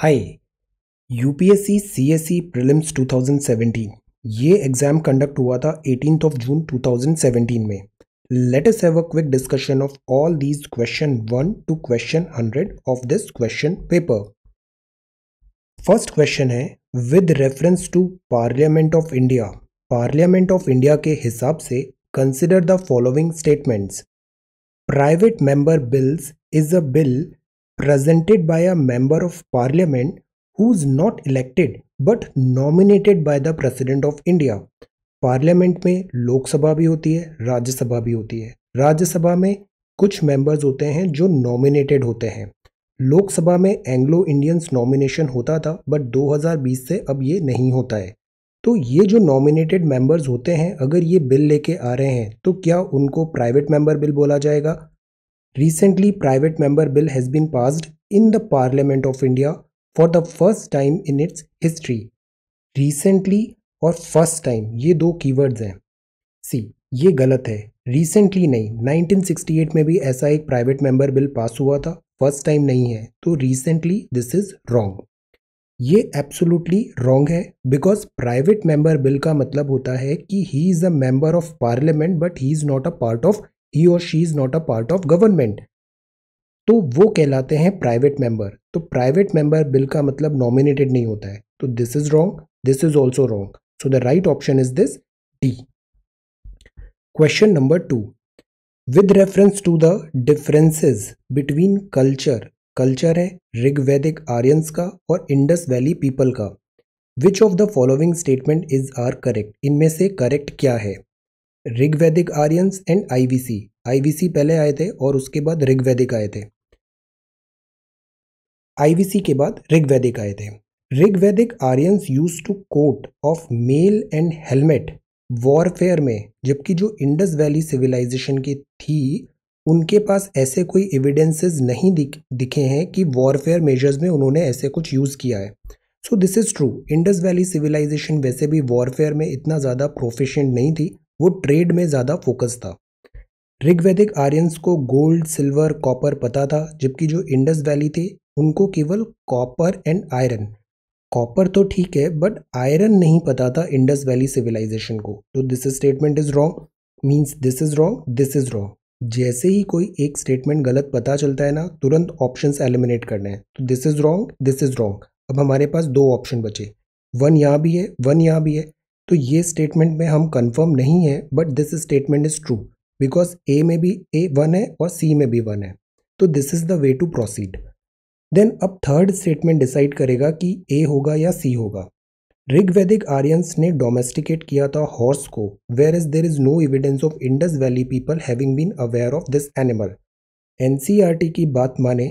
हाय UPSC CSC prelims 2017 ये exam conduct हुआ था एटीन ऑफ जून 2017 में let us have a quick discussion of all these question one two question hundred of this question paper first question है with reference to parliament of India parliament of India के हिसाब से consider the following statements private member bills is a bill presented by a member of parliament who is not elected but nominated by the president of India. Parliament में लोकसभा भी होती है राज्यसभा भी होती है राज्यसभा में कुछ मेंबर्स होते हैं जो नॉमिनेटेड होते हैं लोकसभा में एंग्लो इंडियंस नॉमिनेशन होता था बट 2020 से अब ये नहीं होता है तो ये जो नॉमिनेटेड मेंबर्स होते हैं अगर ये बिल लेके आ रहे हैं तो क्या उनको प्राइवेट मेंबर बिल बोला जाएगा Recently, private member bill has been passed in the Parliament of India for the first time in its history. Recently or first time ये दो keywords हैं see ये गलत है recently नहीं 1968 में भी ऐसा एक प्राइवेट मेंबर बिल पास हुआ था फर्स्ट टाइम नहीं है तो रिसेंटली दिस इज रॉन्ग ये एब्सोलूटली रॉन्ग है बिकॉज प्राइवेट मेंबर बिल का मतलब होता है कि he is a member of parliament but he is not a part of he और she is not a part of government तो वो कहलाते हैं प्राइवेट मेंबर तो प्राइवेट मेंबर बिल का मतलब नॉमिनेटेड नहीं होता है तो this is wrong this is also wrong so the right option is this D question number two with reference to the differences between culture culture है ऋग्वैदिक Aryans का और इंडस वैली पीपल का which of the following statement is are correct इनमें से correct क्या है ऋग्वैदिक आर्यंस एंड आईवीसी आईवीसी पहले आए थे और उसके बाद ऋग्वैदिक आए थे आईवीसी के बाद ऋग्वैदिक आए थे ऋग्वैदिक Aryans use to coat of mail and helmet warfare में जबकि जो इंडस वैली सिविलाइजेशन की थी उनके पास ऐसे कोई एविडेंसेस नहीं दिख, दिखे हैं कि वॉरफेयर मेजर्स में उन्होंने ऐसे कुछ यूज़ किया है so this is true Indus valley civilisation वैसे भी वॉरफेयर में इतना ज़्यादा प्रोफिशेंट नहीं थी वो ट्रेड में ज़्यादा फोकस था ऋग्वैदिक आर्यंस को गोल्ड सिल्वर कॉपर पता था जबकि जो इंडस वैली थे उनको केवल कॉपर एंड आयरन कॉपर तो ठीक है बट आयरन नहीं पता था इंडस वैली सिविलाइजेशन को तो this statement is wrong means this is wrong this is wrong जैसे ही कोई एक स्टेटमेंट गलत पता चलता है ना तुरंत ऑप्शन एलिमिनेट करना है तो this is wrong this is wrong अब हमारे पास दो ऑप्शन बचे वन यहाँ भी है वन यहाँ भी है तो ये स्टेटमेंट में हम कंफर्म नहीं है but this statement is true because A में भी ए वन है और सी में भी वन है तो this is the way to proceed then अब थर्ड स्टेटमेंट डिसाइड करेगा कि ए होगा या सी होगा ऋग्वैदिक आर्यंस ने डोमेस्टिकेट किया था हॉर्स को where is there is no evidence of Indus valley people having been aware of this animal एन की बात माने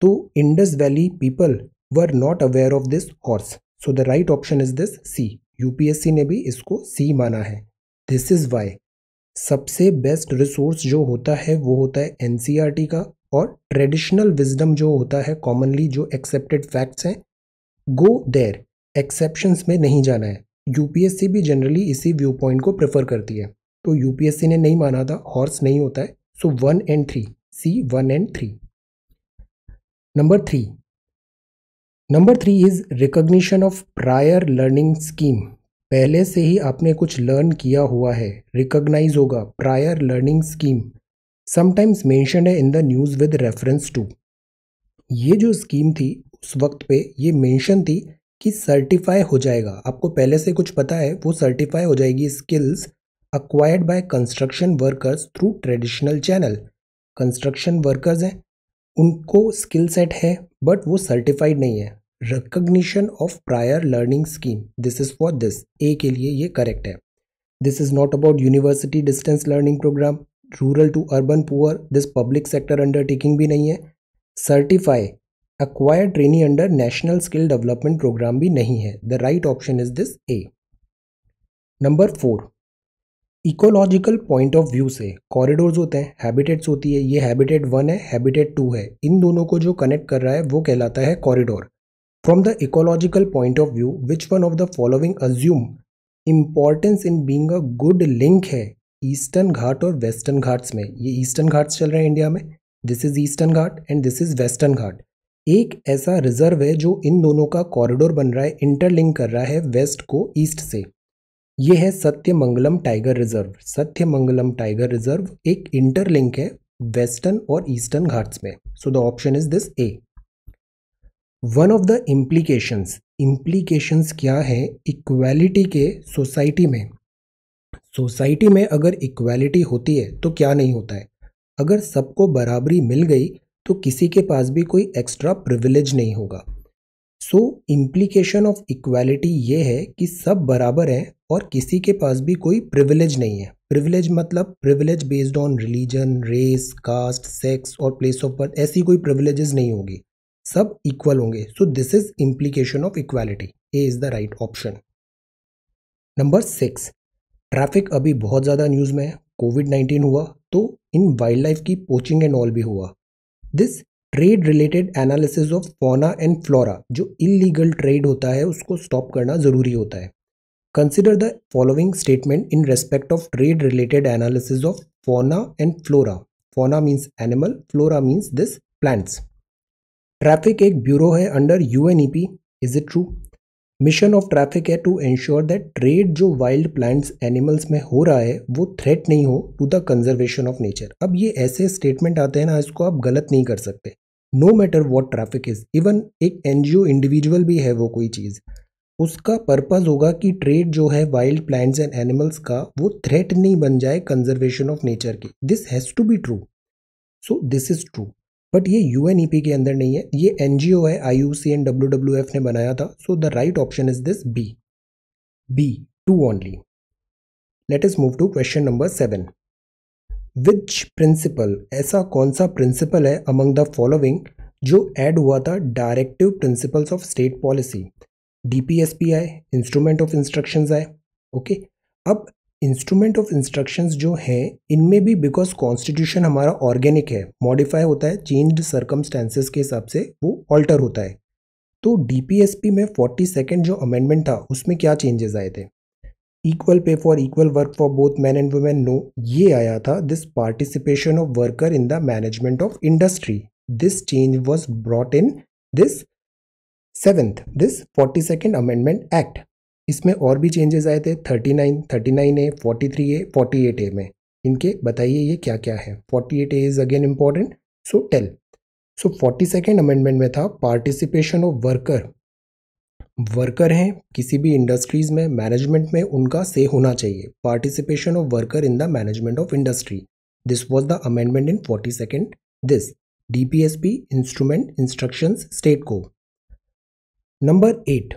तो Indus valley people were not aware of this horse so the right option is this C UPSC ने भी इसको C माना है दिस इज़ वाई सबसे बेस्ट रिसोर्स जो होता है वो होता है एन e का और ट्रेडिशनल विजडम जो होता है कॉमनली जो एक्सेप्टेड फैक्ट्स हैं गो देर एक्सेप्शंस में नहीं जाना है यूपीएससी भी जनरली इसी व्यू पॉइंट को प्रेफर करती है तो यूपीएससी ने नहीं माना था हॉर्स नहीं होता है so one and three C one and three number three number three is recognition of prior learning scheme पहले से ही आपने कुछ लर्न किया हुआ है रिकोगनाइज होगा prior learning scheme sometimes mention है in the news with reference to ये जो स्कीम थी उस वक्त पे ये मेंशन थी कि सर्टिफाई हो जाएगा आपको पहले से कुछ पता है वो सर्टिफाई हो जाएगी skills acquired by construction workers through traditional channel construction workers हैं उनको स्किल सेट है बट वो सर्टिफाइड नहीं है recognition of prior learning scheme this is for this A के लिए ये करेक्ट है this is not about university distance learning program rural to urban poor this public sector undertaking भी नहीं है certify acquire training under national skill development program भी नहीं है the right option is this A number four ecological point of view से corridors होते हैं habitats होती है ये हैबिटेट वन है हैबिटेट टू है इन दोनों को जो कनेक्ट कर रहा है वो कहलाता है corridor from the ecological point of view which one of the following assume importance in being a good link है ईस्टर्न घाट और वेस्टर्न घाट्स में ये ईस्टर्न घाट्स चल रहे हैं इंडिया में this is eastern Ghat and this is western Ghat एक ऐसा रिजर्व है जो इन दोनों का कॉरिडोर बन रहा है इंटरलिंक कर रहा है वेस्ट को ईस्ट से ये है Sathyamangalam tiger reserve Sathyamangalam tiger reserve एक इंटरलिंक है वेस्टर्न और ईस्टर्न घाट्स में so the option is this A one of the implications implications क्या है इक्वालिटी के सोसाइटी में सोसाइटी में अगर इक्वालिटी होती है तो क्या नहीं होता है अगर सबको बराबरी मिल गई तो किसी के पास भी कोई एक्स्ट्रा प्रिविलेज नहीं होगा सो इम्प्लीकेशन ऑफ इक्वालिटी ये है कि सब बराबर हैं और किसी के पास भी कोई प्रिविलेज नहीं है प्रिविलेज मतलब privilege based on religion race caste sex और प्लेस ऑफ बर्थ ऐसी कोई प्रिविलेजेस नहीं होगी सब इक्वल होंगे so this is implication of equality A is the right option number six traffic अभी बहुत ज़्यादा न्यूज़ में है कोविड नाइन्टीन हुआ तो इन वाइल्ड लाइफ की पोचिंग एंड ऑल भी हुआ this trade related analysis of fauna and flora जो इलीगल ट्रेड होता है उसको स्टॉप करना ज़रूरी होता है consider the following statement in respect of trade related analysis of fauna and flora fauna means animal flora means this plants traffic एक bureau है under U N E P is it true mission of traffic है to ensure that trade जो wild plants animals में हो रहा है वो threat नहीं हो to the conservation of nature अब ये ऐसे स्टेटमेंट आते हैं ना इसको आप गलत नहीं कर सकते no matter what traffic is even एक एन जी ओ इंडिविजुअल भी है वो कोई चीज़ उसका पर्पज़ होगा कि ट्रेड जो है वाइल्ड प्लांट्स एंड एनिमल्स का वो थ्रेट नहीं बन जाए कंजर्वेशन ऑफ नेचर के this has to be true so this is true but ये यू के अंदर नहीं है ये एन है I U C and W W F ने बनाया था so the right option is this B B two only let is move to question number seven which principle ऐसा कौन सा प्रिंसिपल है अमंग द फॉलोइंग जो add हुआ था directive principles of state policy D आए इंस्ट्रूमेंट ऑफ इंस्ट्रक्शंस आए okay अब इंस्ट्रूमेंट ऑफ इंस्ट्रक्शंस जो हैं इनमें भी बिकॉज कॉन्स्टिट्यूशन हमारा ऑर्गेनिक है मॉडिफाई होता है चेंज्ड सर्कमस्टेंसेज के हिसाब से वो ऑल्टर होता है तो डीपीएसपी में फोर्टी सेकेंड जो अमेंडमेंट था उसमें क्या चेंजेस आए थे equal pay for equal work for both man and women no ये आया था this participation of worker in the management of industry this change was brought in this seventh this forty second amendment act इसमें और भी changes आए थे thirty nine thirty nine A forty three A forty eight A में इनके बताइए ये क्या क्या है forty eight A is again important so tell so forty second amendment में था पार्टिसिपेशन ऑफ वर्कर वर्कर हैं किसी भी इंडस्ट्रीज़ में मैनेजमेंट में उनका से होना चाहिए participation of worker in the management of industry this was the amendment in forty second this D P S P instrument instructions state को number eight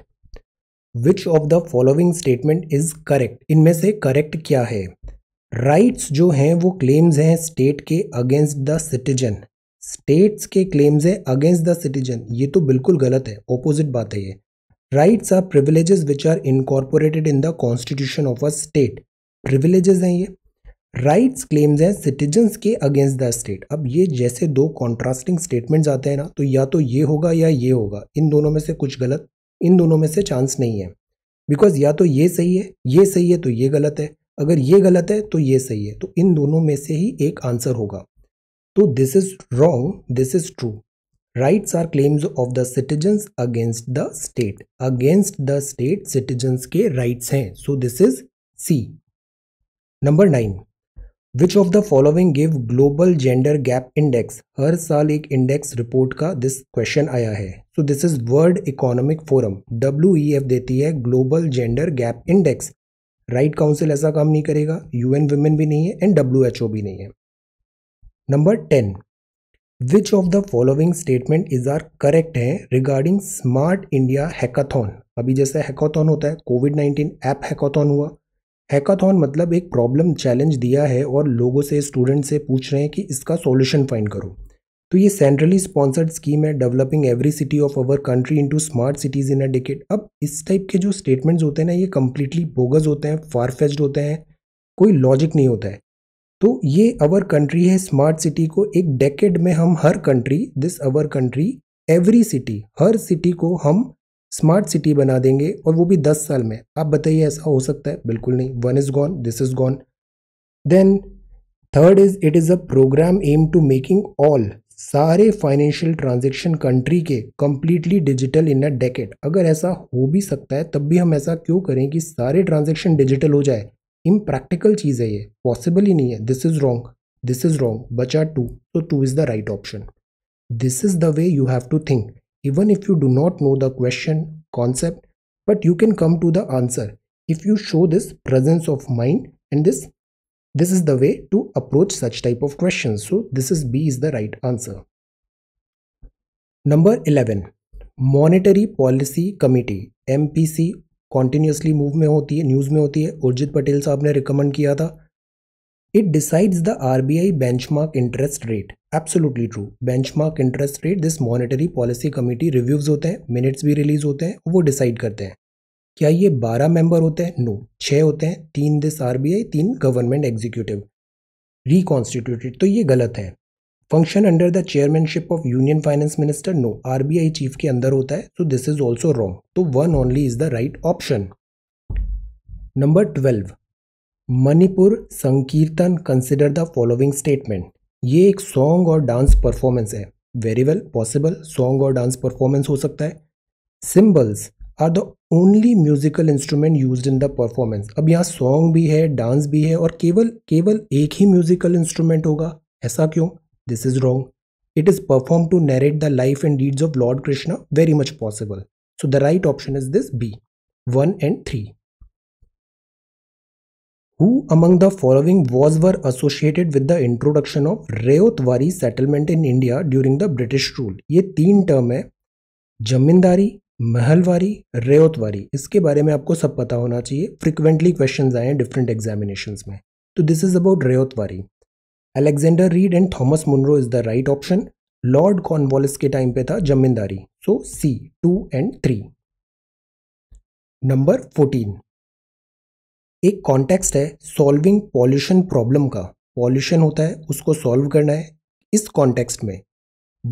which of the following statement is correct इनमें से correct क्या है rights जो हैं वो claims हैं state के अगेंस्ट द सिटीजन स्टेट्स के क्लेम्स हैं अगेंस्ट द सिटीजन ये तो बिल्कुल गलत है ऑपोजिट बात है ये rights are privileges which are incorporated in the constitution of a state privileges हैं ये राइट्स क्लेम्स हैं सिटीजन्स के अगेंस्ट द स्टेट अब ये जैसे दो कॉन्ट्रास्टिंग स्टेटमेंट आते हैं ना तो या तो ये होगा या ये होगा इन दोनों में से कुछ गलत इन दोनों में से चांस नहीं है बिकॉज या तो ये सही है ये सही है तो ये गलत है अगर ये गलत है तो ये सही है तो इन दोनों में से ही एक आंसर होगा तो this is wrong this is true rights are claims of the citizens against the state against the state citizens के राइट्स हैं so this is C number nine which of the following give global gender gap index हर साल एक index report का this question आया है so this is world economic forum W E F देती है global gender gap index right council ऐसा काम नहीं करेगा यू एन वुमेन भी नहीं है एंड डब्ल्यू एच ओ भी नहीं है number ten which of the following statement is are correct है रिगार्डिंग स्मार्ट इंडिया हैकाथॉन अभी जैसे हैकाथॉन होता है कोविड नाइन्टीन ऐप हैकाथॉन हुआ हैकाथॉन मतलब एक प्रॉब्लम चैलेंज दिया है और लोगों से स्टूडेंट से पूछ रहे हैं कि इसका सॉल्यूशन फाइंड करो तो ये सेंट्रली स्पॉन्सर्ड स्कीम है developing every city of our country into smart cities in a decade अब इस टाइप के जो स्टेटमेंट्स होते हैं ना ये कम्प्लीटली बोगस होते हैं फारफेस्ड होते हैं कोई लॉजिक नहीं होता है तो ये अवर कंट्री है स्मार्ट सिटी को एक डेकेड में हम हर country this our country every city हर सिटी को हम स्मार्ट सिटी बना देंगे और वो भी दस साल में आप बताइए ऐसा हो सकता है बिल्कुल नहीं one is gone this is gone then third is it is a program aim to making all सारे फाइनेंशियल ट्रांजेक्शन कंट्री के completely digital in a decade अगर ऐसा हो भी सकता है तब भी हम ऐसा क्यों करें कि सारे ट्रांजेक्शन डिजिटल हो जाए इम्प्रैक्टिकल चीज़ है ये पॉसिबल ही नहीं है this is wrong this is wrong बचा टू तो two is the right option this is the way you have to think even if you do not know the question concept but you can come to the answer if you show this presence of mind and this this is the way to approach such type of questions so this is b is the right answer number 11 Monetary Policy Committee (MPC) continuously move में होती है news में होती है उर्जित पटेल साहब ने recommend किया था it decides the RBI benchmark interest rate. Absolutely true benchmark interest rate this monetary policy committee reviews होते हैं मिनट्स भी रिलीज होते हैं वो डिसाइड करते हैं क्या ये बारह मेंबर होते हैं नो no. छः होते हैं तीन दिस आरबीआई तीन गवर्नमेंट एग्जीक्यूटिव रिकॉन्स्टिट्यूटेड तो ये गलत है function under the chairmanship of union finance minister no RBI chief के अंदर होता है so this is also wrong तो one only is the right option number twelve Manipur Sankirtan consider the following statement ये एक सॉन्ग और डांस परफॉर्मेंस है very well possible song और डांस परफॉर्मेंस हो सकता है cymbals are the only musical instrument use in the performance अब यहाँ सॉन्ग भी है डांस भी है और केवल केवल एक ही म्यूजिकल इंस्ट्रूमेंट होगा ऐसा क्यों this is wrong it is perform to narrate the life and deeds of lord Krishna very much possible so the right option is this B one and three Who among the following was were associated with the introduction of Rayotwari settlement in India during the British rule? ये तीन term है जमींदारी महलवारी रेयोतवारी इसके बारे में आपको सब पता होना चाहिए फ्रिक्वेंटली क्वेश्चन आए हैं डिफरेंट एग्जामिनेशन में तो this is about Ryotwari Alexander Read and Thomas Munro is the right option lord Cornwallis के टाइम पे था zamindari so C two and three number fourteen एक कॉन्टेक्स्ट है सॉल्विंग पॉल्यूशन प्रॉब्लम का पॉल्यूशन होता है उसको सॉल्व करना है इस कॉन्टेक्स्ट में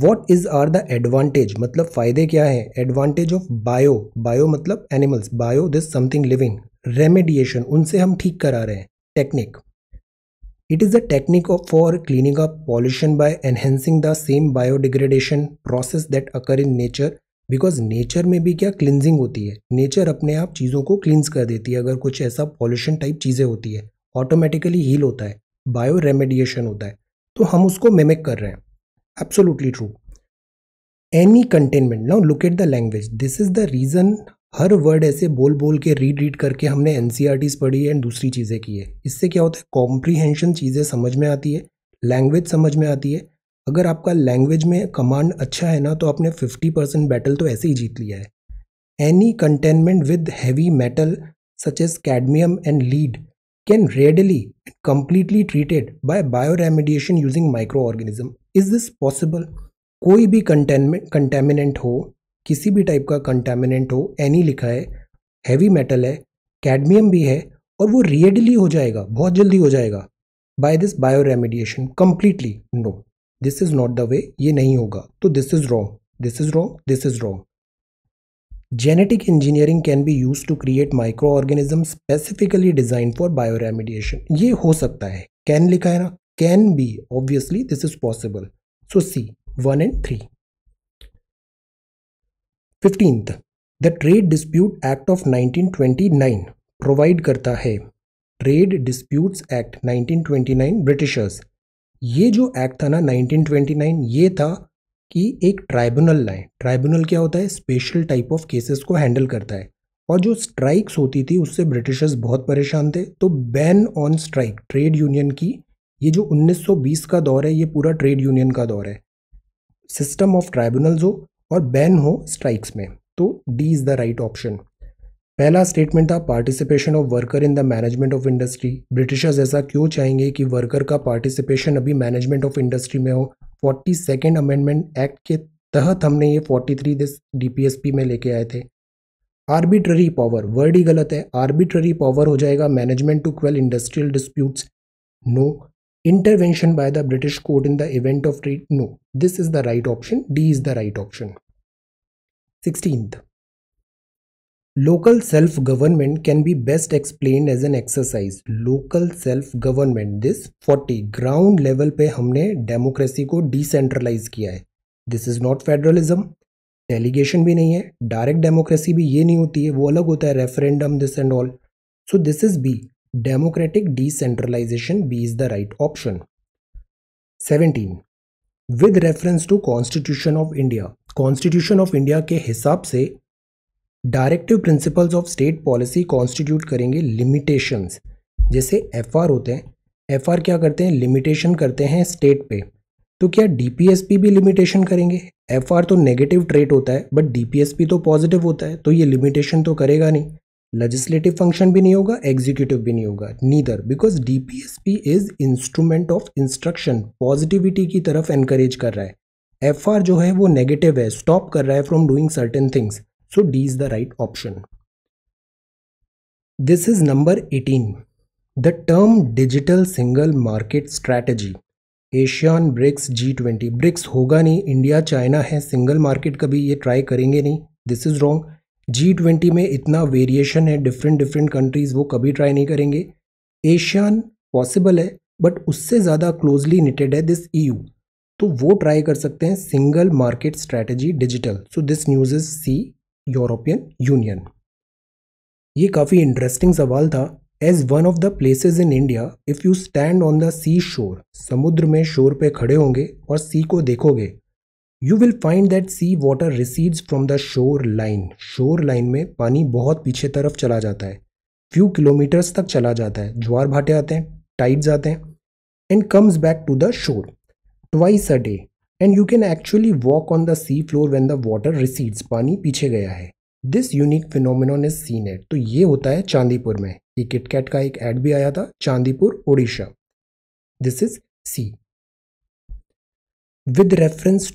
what is are the advantage मतलब फ़ायदे क्या हैं एडवांटेज ऑफ बायो बायो मतलब animals bio this something living remediation उनसे हम ठीक करा रहे हैं technique it is a technique of for cleaning up pollution by enhancing the same biodegradation process that occur in nature because nature में भी क्या क्लिनजिंग होती है नेचर अपने आप चीज़ों को क्लिनज कर देती है अगर कुछ ऐसा पॉल्यूशन टाइप चीज़ें होती है ऑटोमेटिकली हील होता है बायो रेमेडिएशन होता है तो हम उसको मेमिक कर रहे हैं absolutely true any containment now look at the language this is the reason हर वर्ड ऐसे बोल बोल के रीड रीड करके हमने एन e पढ़ी है एंड दूसरी चीज़ें की है इससे क्या होता है कॉम्प्रीहेंशन चीज़ें समझ में आती है लैंग्वेज समझ में आती है अगर आपका लैंग्वेज में कमांड अच्छा है ना तो आपने 50 परसेंट बैटल तो ऐसे ही जीत लिया है any containment with heavy metal such as cadmium and lead can readily and completely treated by bio bioremediation using microorganism is this possible कोई भी कंटेनमेंट कंटेमिनेंट हो किसी भी टाइप का कंटेमिनेंट हो एनी लिखा है हैवी मेटल है कैडमियम भी है और वो रेडली हो जाएगा बहुत जल्दी हो जाएगा by this bioremediation completely no this is not the way ये नहीं होगा तो this is wrong this is wrong this is wrong genetic can be use to create microorganism specifically design for bioremediation ये हो सकता है can लिखा है ना can be obviously this is possible so C one and three fifteenth the trade dispute act of 1929 provide करता है trade disputes act 1929 Britishers ये जो एक्ट था ना 1929 ये था कि एक ट्राइब्यूनल लाए ट्राइब्यूनल क्या होता है स्पेशल टाइप ऑफ केसेस को हैंडल करता है और जो स्ट्राइक्स होती थी उससे ब्रिटिशर्स बहुत परेशान थे तो ban on strike trade union की ये जो 1920 का दौर है ये पूरा ट्रेड यूनियन का दौर है सिस्टम ऑफ ट्राइब्यूनल्स हो और बैन हो स्ट्राइक्स में तो D is the right option पहला स्टेटमेंट था participation of worker in the management of industry Britishers ऐसा क्यों चाहेंगे कि वर्कर का पार्टिसिपेशन अभी मैनेजमेंट ऑफ इंडस्ट्री में हो फोर्टी सेकेंड अमेंडमेंट एक्ट के तहत हमने ये फोर्टी थ्री दिस डी में लेके आए थे आर्बिट्ररी पावर वर्ड ही गलत है आर्बिट्ररी पावर हो जाएगा management to quell industrial disputes no intervention by the British court in the event of treat no this is the right option D is the right option sixteenth local self government can be best explain as an exercise local self government this 40 ground level पे हमने democracy को decentralise किया है this is not federalism delegation भी नहीं है direct democracy भी ये नहीं होती है वो अलग होता है referendum this and all so this is B democratic decentralisation B is the right option seventeen with reference to constitution of India constitution of India के हिसाब से directive principles of state policy constitute करेंगे limitations जैसे F होते हैं F क्या करते हैं लिमिटेशन करते हैं स्टेट पे तो क्या डीपीएसपी भी लिमिटेशन करेंगे एफ तो नेगेटिव ट्रेट होता है बट डीपीएसपी तो पॉजिटिव होता है तो ये लिमिटेशन तो करेगा नहीं लजिस्लेटिव फंक्शन भी नहीं होगा एग्जीक्यूटिव भी नहीं होगा neither because DPSP is instrument of instruction positivity की तरफ एनकरेज कर रहा है एफ जो है वो नेगेटिव है स्टॉप कर रहा है from doing certain things So D is the right option. This is number 18. The term digital single market strategy Asian BRICS G twenty BRICS होगा नहीं इंडिया चाइना है सिंगल मार्केट कभी ये ट्राई करेंगे नहीं this is wrong G twenty में इतना variation है डिफरेंट डिफरेंट कंट्रीज़ वो कभी ट्राई नहीं करेंगे एशियान पॉसिबल है बट उससे ज़्यादा क्लोजली निटेड है दिस ई e तो वो ट्राई कर सकते हैं single market strategy digital so this news is C European Union ये काफ़ी इंटरेस्टिंग सवाल था as one of the places in India if you stand on the sea shore समुद्र में शोर पे खड़े होंगे और सी को देखोगे you will find that sea water recedes from the shoreline shoreline में पानी बहुत पीछे तरफ चला जाता है फ्यू किलोमीटर्स तक चला जाता है ज्वार भाटे आते हैं टाइट आते हैं and comes back to the shore twice a day and you can actually walk on the sea floor when the water recedes पानी पीछे गया है this unique phenomenon is seen at तो ये होता है चांदीपुर में ये किटकैट का एक एड भी आया था Chandipur Odisha this is C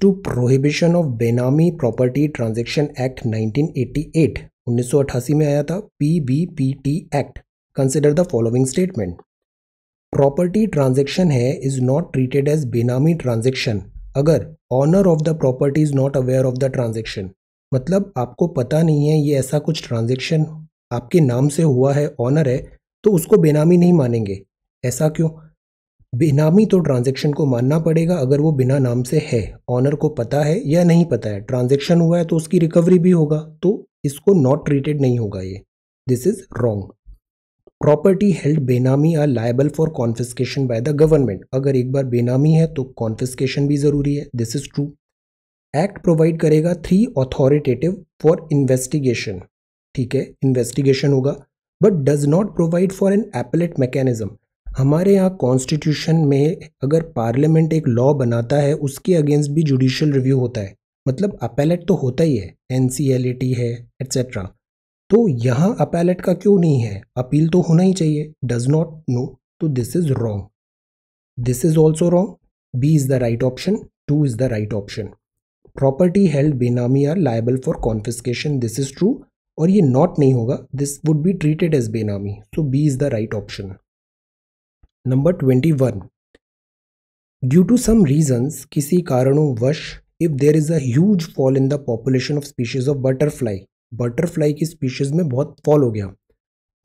of benami property transaction act nineteen eighty eight उन्नीस 1988 1988 में आया था P P B T act consider the following statement property transaction है is not treated as benami transaction अगर owner of the property is not aware of the transaction मतलब आपको पता नहीं है ये ऐसा कुछ ट्रांजेक्शन आपके नाम से हुआ है ऑनर है तो उसको बेनामी नहीं मानेंगे ऐसा क्यों बेनामी तो ट्रांजेक्शन को मानना पड़ेगा अगर वो बिना नाम से है ऑनर को पता है या नहीं पता है ट्रांजेक्शन हुआ है तो उसकी रिकवरी भी होगा तो इसको नॉट ट्रीटेड नहीं होगा ये this is wrong property held benami are liable for confiscation by the government अगर एक बार बेनामी है तो कॉन्फिस्केशन भी ज़रूरी है this is true act provide करेगा थ्री ऑथोरिटेटिव फॉर इन्वेस्टिगेशन ठीक है इन्वेस्टिगेशन होगा but does not provide for an appellate mechanism हमारे यहाँ कॉन्स्टिट्यूशन में अगर पार्लियामेंट एक लॉ बनाता है उसके अगेंस्ट भी जुडिशल रिव्यू होता है मतलब अपेलेट तो होता ही है एन है एट्सेट्रा तो यहाँ अपैलेट का क्यों नहीं है अपील तो होना ही चाहिए डज नॉट नो तो this is wrong this is also wrong B is the right option two is the right option property held benami are liable for confiscation this is true और ये नॉट नहीं होगा this would be treated as benami so B is the right option number twenty one due to some reasons किसी कारणों वश if there is a huge fall in the population of species of butterfly butterfly की species में बहुत fall हो गया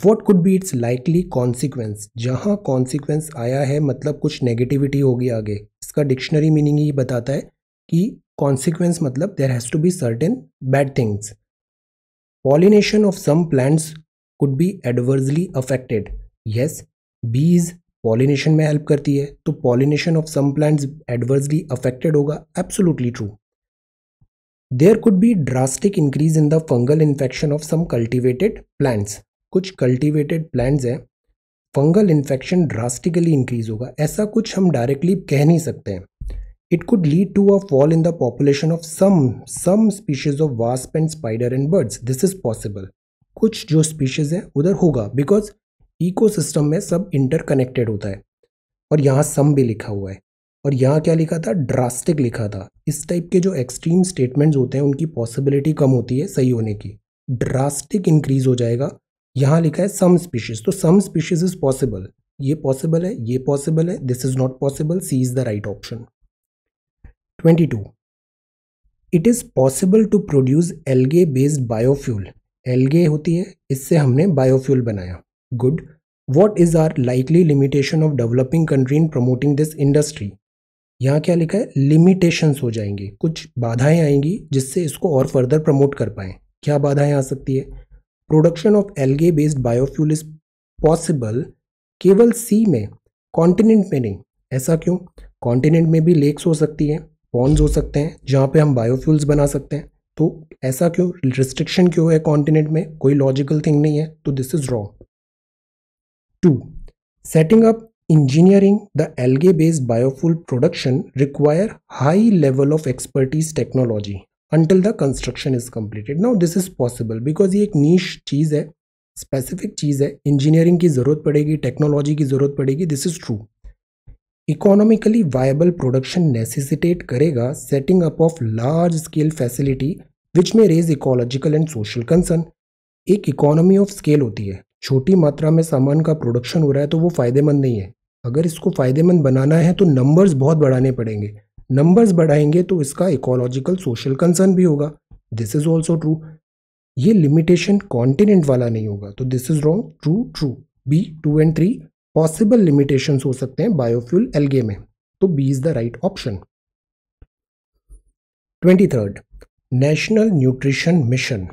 what could be its likely consequence जहाँ consequence आया है मतलब कुछ नेगेटिविटी होगी आगे इसका डिक्शनरी मीनिंग ये बताता है कि कॉन्सिक्वेंस मतलब there has to be certain bad things pollination of some plants could be adversely affected yes bees pollination में हेल्प करती है तो pollination of some plants adversely affected होगा absolutely true there could be drastic increase in the fungal infection of some cultivated plants कुछ cultivated plants हैं fungal infection drastically increase होगा ऐसा कुछ हम डायरेक्टली कह नहीं सकते हैं it could lead to a fall in the population of some some species of wasp and spider and birds this is possible कुछ जो स्पीशीज़ हैं उधर होगा बिकॉज इकोसिस्टम में सब इंटरकनेक्टेड होता है और यहाँ सम भी लिखा हुआ है और यहाँ क्या लिखा था ड्रास्टिक लिखा था इस टाइप के जो एक्सट्रीम स्टेटमेंट्स होते हैं उनकी पॉसिबिलिटी कम होती है सही होने की ड्रास्टिक इंक्रीज हो जाएगा यहाँ लिखा है सम स्पीशीज तो सम स्पीशीज इज पॉसिबल ये पॉसिबल है ये पॉसिबल है this is not possible C is the right option twenty two it is possible to produce algae based biofuel algae होती है इससे हमने बायोफ्यूल बनाया good what is are likely limitation of developing country in promoting this industry यहाँ क्या लिखा है limitations हो जाएंगे कुछ बाधाएं आएंगी जिससे इसको और फर्दर प्रमोट कर पाए क्या बाधाएं आ सकती है production of algae based biofuel is possible केवल सी में कॉन्टिनेंट में नहीं ऐसा क्यों कॉन्टिनेंट में भी लेक्स हो सकती हैं पॉन्स हो सकते हैं जहाँ पे हम बायोफ्यूल्स बना सकते हैं तो ऐसा क्यों रिस्ट्रिक्शन क्यों है कॉन्टिनेंट में कोई लॉजिकल थिंग नहीं है तो this is wrong two setting up engineering the algae based biofuel production require high level of expertise technology until the construction is completed Now this is possible because ये एक नीच चीज़ है specific चीज़ है engineering की ज़रूरत पड़ेगी टेक्नोलॉजी की ज़रूरत पड़ेगी this is true economically viable production necessitate करेगा setting up of large scale facility which में raise ecological and social concern एक इकोनॉमी ऑफ स्केल होती है छोटी मात्रा में सामान का प्रोडक्शन हो रहा है तो वो फ़ायदेमंद नहीं है अगर इसको फ़ायदेमंद बनाना है तो नंबर्स बहुत बढ़ाने पड़ेंगे नंबर्स बढ़ाएंगे तो इसका इकोलॉजिकल सोशल कंसर्न भी होगा दिस इज़ ऑल्सो ट्रू ये लिमिटेशन कॉन्टिनेंट वाला नहीं होगा तो this is wrong true true B two and three possible limitations हो सकते हैं बायोफ्यूल एलगे में तो B is the right option twenty third national nutrition mission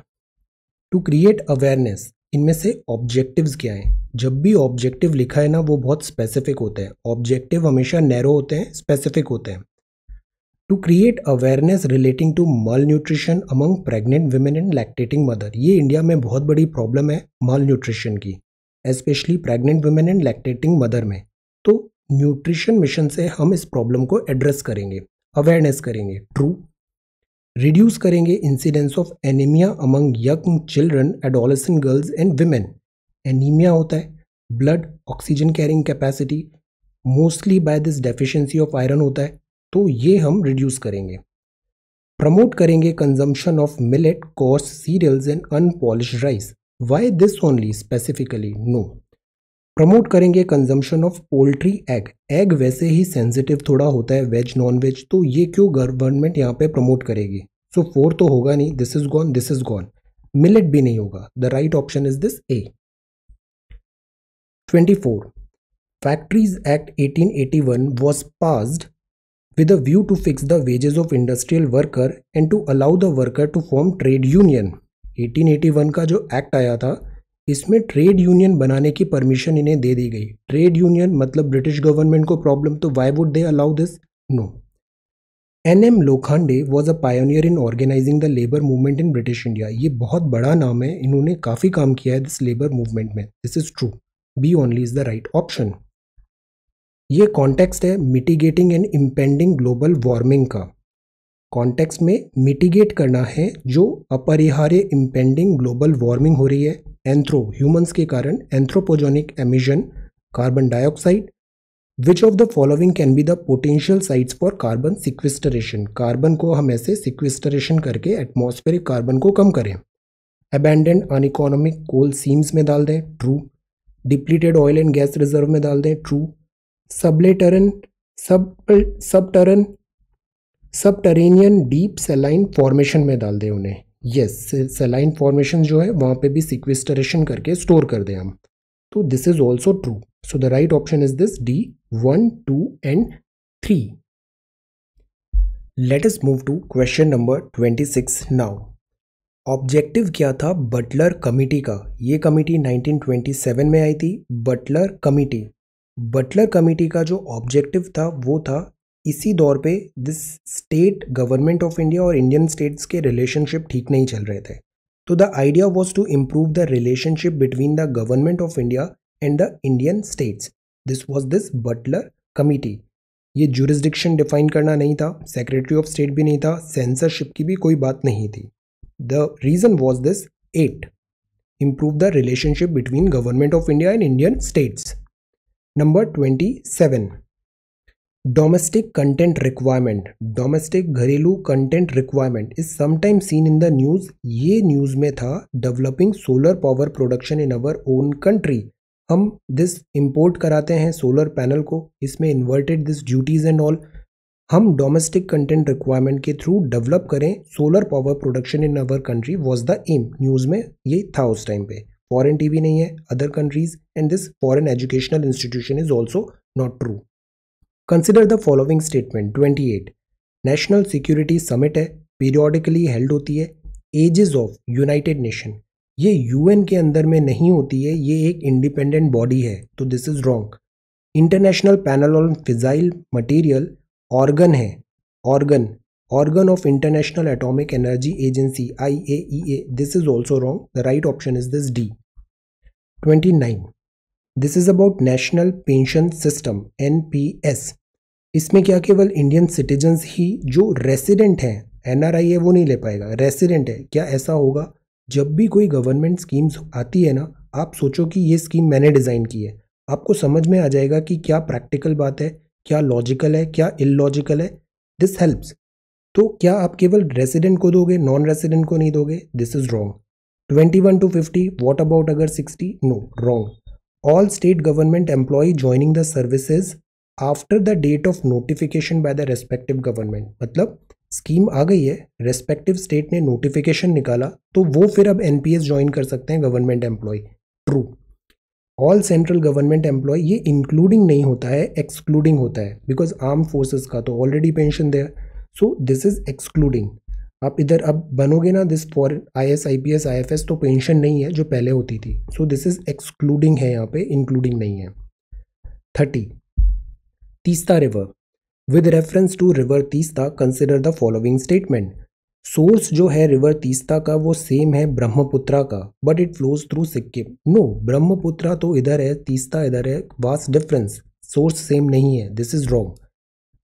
to create awareness इनमें से ऑब्जेक्टिव्स क्या हैं जब भी ऑब्जेक्टिव लिखा है ना वो बहुत स्पेसिफिक होते हैं ऑब्जेक्टिव हमेशा नैरो होते हैं स्पेसिफिक होते हैं to create awareness relating to malnutrition among pregnant women and lactating mother ये इंडिया में बहुत बड़ी प्रॉब्लम है मल न्यूट्रिशन की specially pregnant women and lactating mother में तो न्यूट्रिशन मिशन से हम इस प्रॉब्लम को एड्रेस करेंगे अवेयरनेस करेंगे ट्रू रिड्यूस करेंगे incidence of anaemia among young children adolescent girls and women anaemia होता है blood oxygen carrying capacity mostly by this deficiency of iron होता है तो ये हम रिड्यूस करेंगे प्रमोट करेंगे consumption of millet coarse cereals and unpolished rice why this only specifically no promote करेंगे consumption of poultry egg egg वैसे ही सेंसिटिव थोड़ा होता है वेज नॉन वेज तो ये क्यों गवर्नमेंट यहाँ पे प्रमोट करेगी सो so, फोर तो होगा नहीं this is gone this is gone millet भी नहीं होगा the right option is this A twenty four factories act 1881 was passed with to fix the fix of industrial worker and to allow the worker to form trade union eighteen eighty 1881 का जो act आया था इसमें trade union बनाने की permission इन्हें दे दी गई ट्रेड यूनियन मतलब ब्रिटिश गवर्नमेंट को प्रॉब्लम तो why would they allow this no N M Lokhande was a pioneer in organising the labour movement in British India ये बहुत बड़ा नाम है इन्होंने काफ़ी काम किया है दिस लेबर मूवमेंट में this is true B only is the right option ये कॉन्टेक्स्ट है mitigating and impending global warming का कॉन्टेक्स्ट में मिटिगेट करना है जो अपरिहार्य इम्पेंडिंग ग्लोबल वार्मिंग हो रही है एंथ्रो ह्यूमंस के कारण anthropogenic emission carbon dioxide which of the following can be the potential sites for carbon sequestration carbon को हम ऐसे सिक्विस्टरेशन करके एटमोस्फेरिक कार्बन को कम करें अन अनइकोनॉमिक कोल सीम्स में डाल दें true depleted oil and gas reserve में डाल दें ट्रू सबलेटरन सब सबटरन सबटरेनियन डीप सेलाइन फॉर्मेशन में डाल दें उन्हें यस सेलाइन फॉर्मेशन जो है वहाँ पे भी सिक्विस्टरेशन करके स्टोर कर दें हम तो this is also true so the right option is this D one two and three let us move to question number twenty six now objective क्या था बटलर कमिटी का ये कमिटी 1927 में आई थी बटलर कमिटी बटलर कमिटी का जो objective था वो था इसी दौर पे this state government of India और इंडियन स्टेट्स के रिलेशनशिप ठीक नहीं चल रहे थे तो the idea was to improve the relationship between the government of India and the Indian states this was this Butler committee ये जुरिस्डिक्शन डिफाइन करना नहीं था सेक्रेटरी ऑफ स्टेट भी नहीं था सेंसरशिप की भी कोई बात नहीं थी the reason was this at improve the relationship between government of India and Indian states number twenty seven domestic content requirement domestic घरेलू content requirement is sometime seen in the news ये news में था developing solar power production in our own country हम this import कराते हैं solar panel को इसमें inverted this duties and all हम डोमेस्टिक कंटेंट रिक्वायरमेंट के थ्रू डेवलप करें solar power production in our country was the aim news में ये था उस टाइम पे टी टीवी नहीं है other countries and this foreign educational institution is also not true consider the following statement twenty eight national security summit है periodically held होती है एजेस ऑफ यूनाइटेड नेशन ये यूएन के अंदर में नहीं होती है ये एक इंडिपेंडेंट बॉडी है तो this is wrong international panel on fissile material organ है organ organ of international atomic energy agency I A this is also wrong the right option is this D twenty nine this is about national pension system S इसमें क्या केवल Indian citizens ही जो resident हैं NRI है वो नहीं ले पाएगा रेसिडेंट है क्या ऐसा होगा जब भी कोई गवर्नमेंट स्कीम्स आती है ना आप सोचो कि ये स्कीम मैंने डिज़ाइन की है आपको समझ में आ जाएगा कि क्या प्रैक्टिकल बात है क्या लॉजिकल है क्या इलॉजिकल है दिस हेल्प्स तो क्या आप केवल रेसिडेंट को दोगे नॉन रेसिडेंट को नहीं दोगे this is wrong twenty one two fifty what about अगर sixty no wrong all state government employee joining the services after the date of notification by the respective government मतलब scheme आ गई है respective state ने notification निकाला तो वो फिर अब एन ज्वाइन कर सकते हैं government employ true all central government employ ये इंक्लूडिंग नहीं होता है एक्सक्लूडिंग होता है बिकॉज आर्म फोर्सेस का तो ऑलरेडी पेंशन दे सो दिस इज एक्सक्लूडिंग आप इधर अब बनोगे ना this for I S I P S I F S तो पेंशन नहीं है जो पहले होती थी सो दिस इज एक्सक्लूडिंग है यहाँ पे इंक्लूडिंग नहीं है thirty Teesta river with reference to river Teesta consider the following statement source जो है रिवर तीसता का वो सेम है ब्रह्मपुत्रा का but it flows through Sikkim no Brahmaputra तो इधर है तीसता इधर है वास्ट डिफरेंस सोर्स सेम नहीं है this is wrong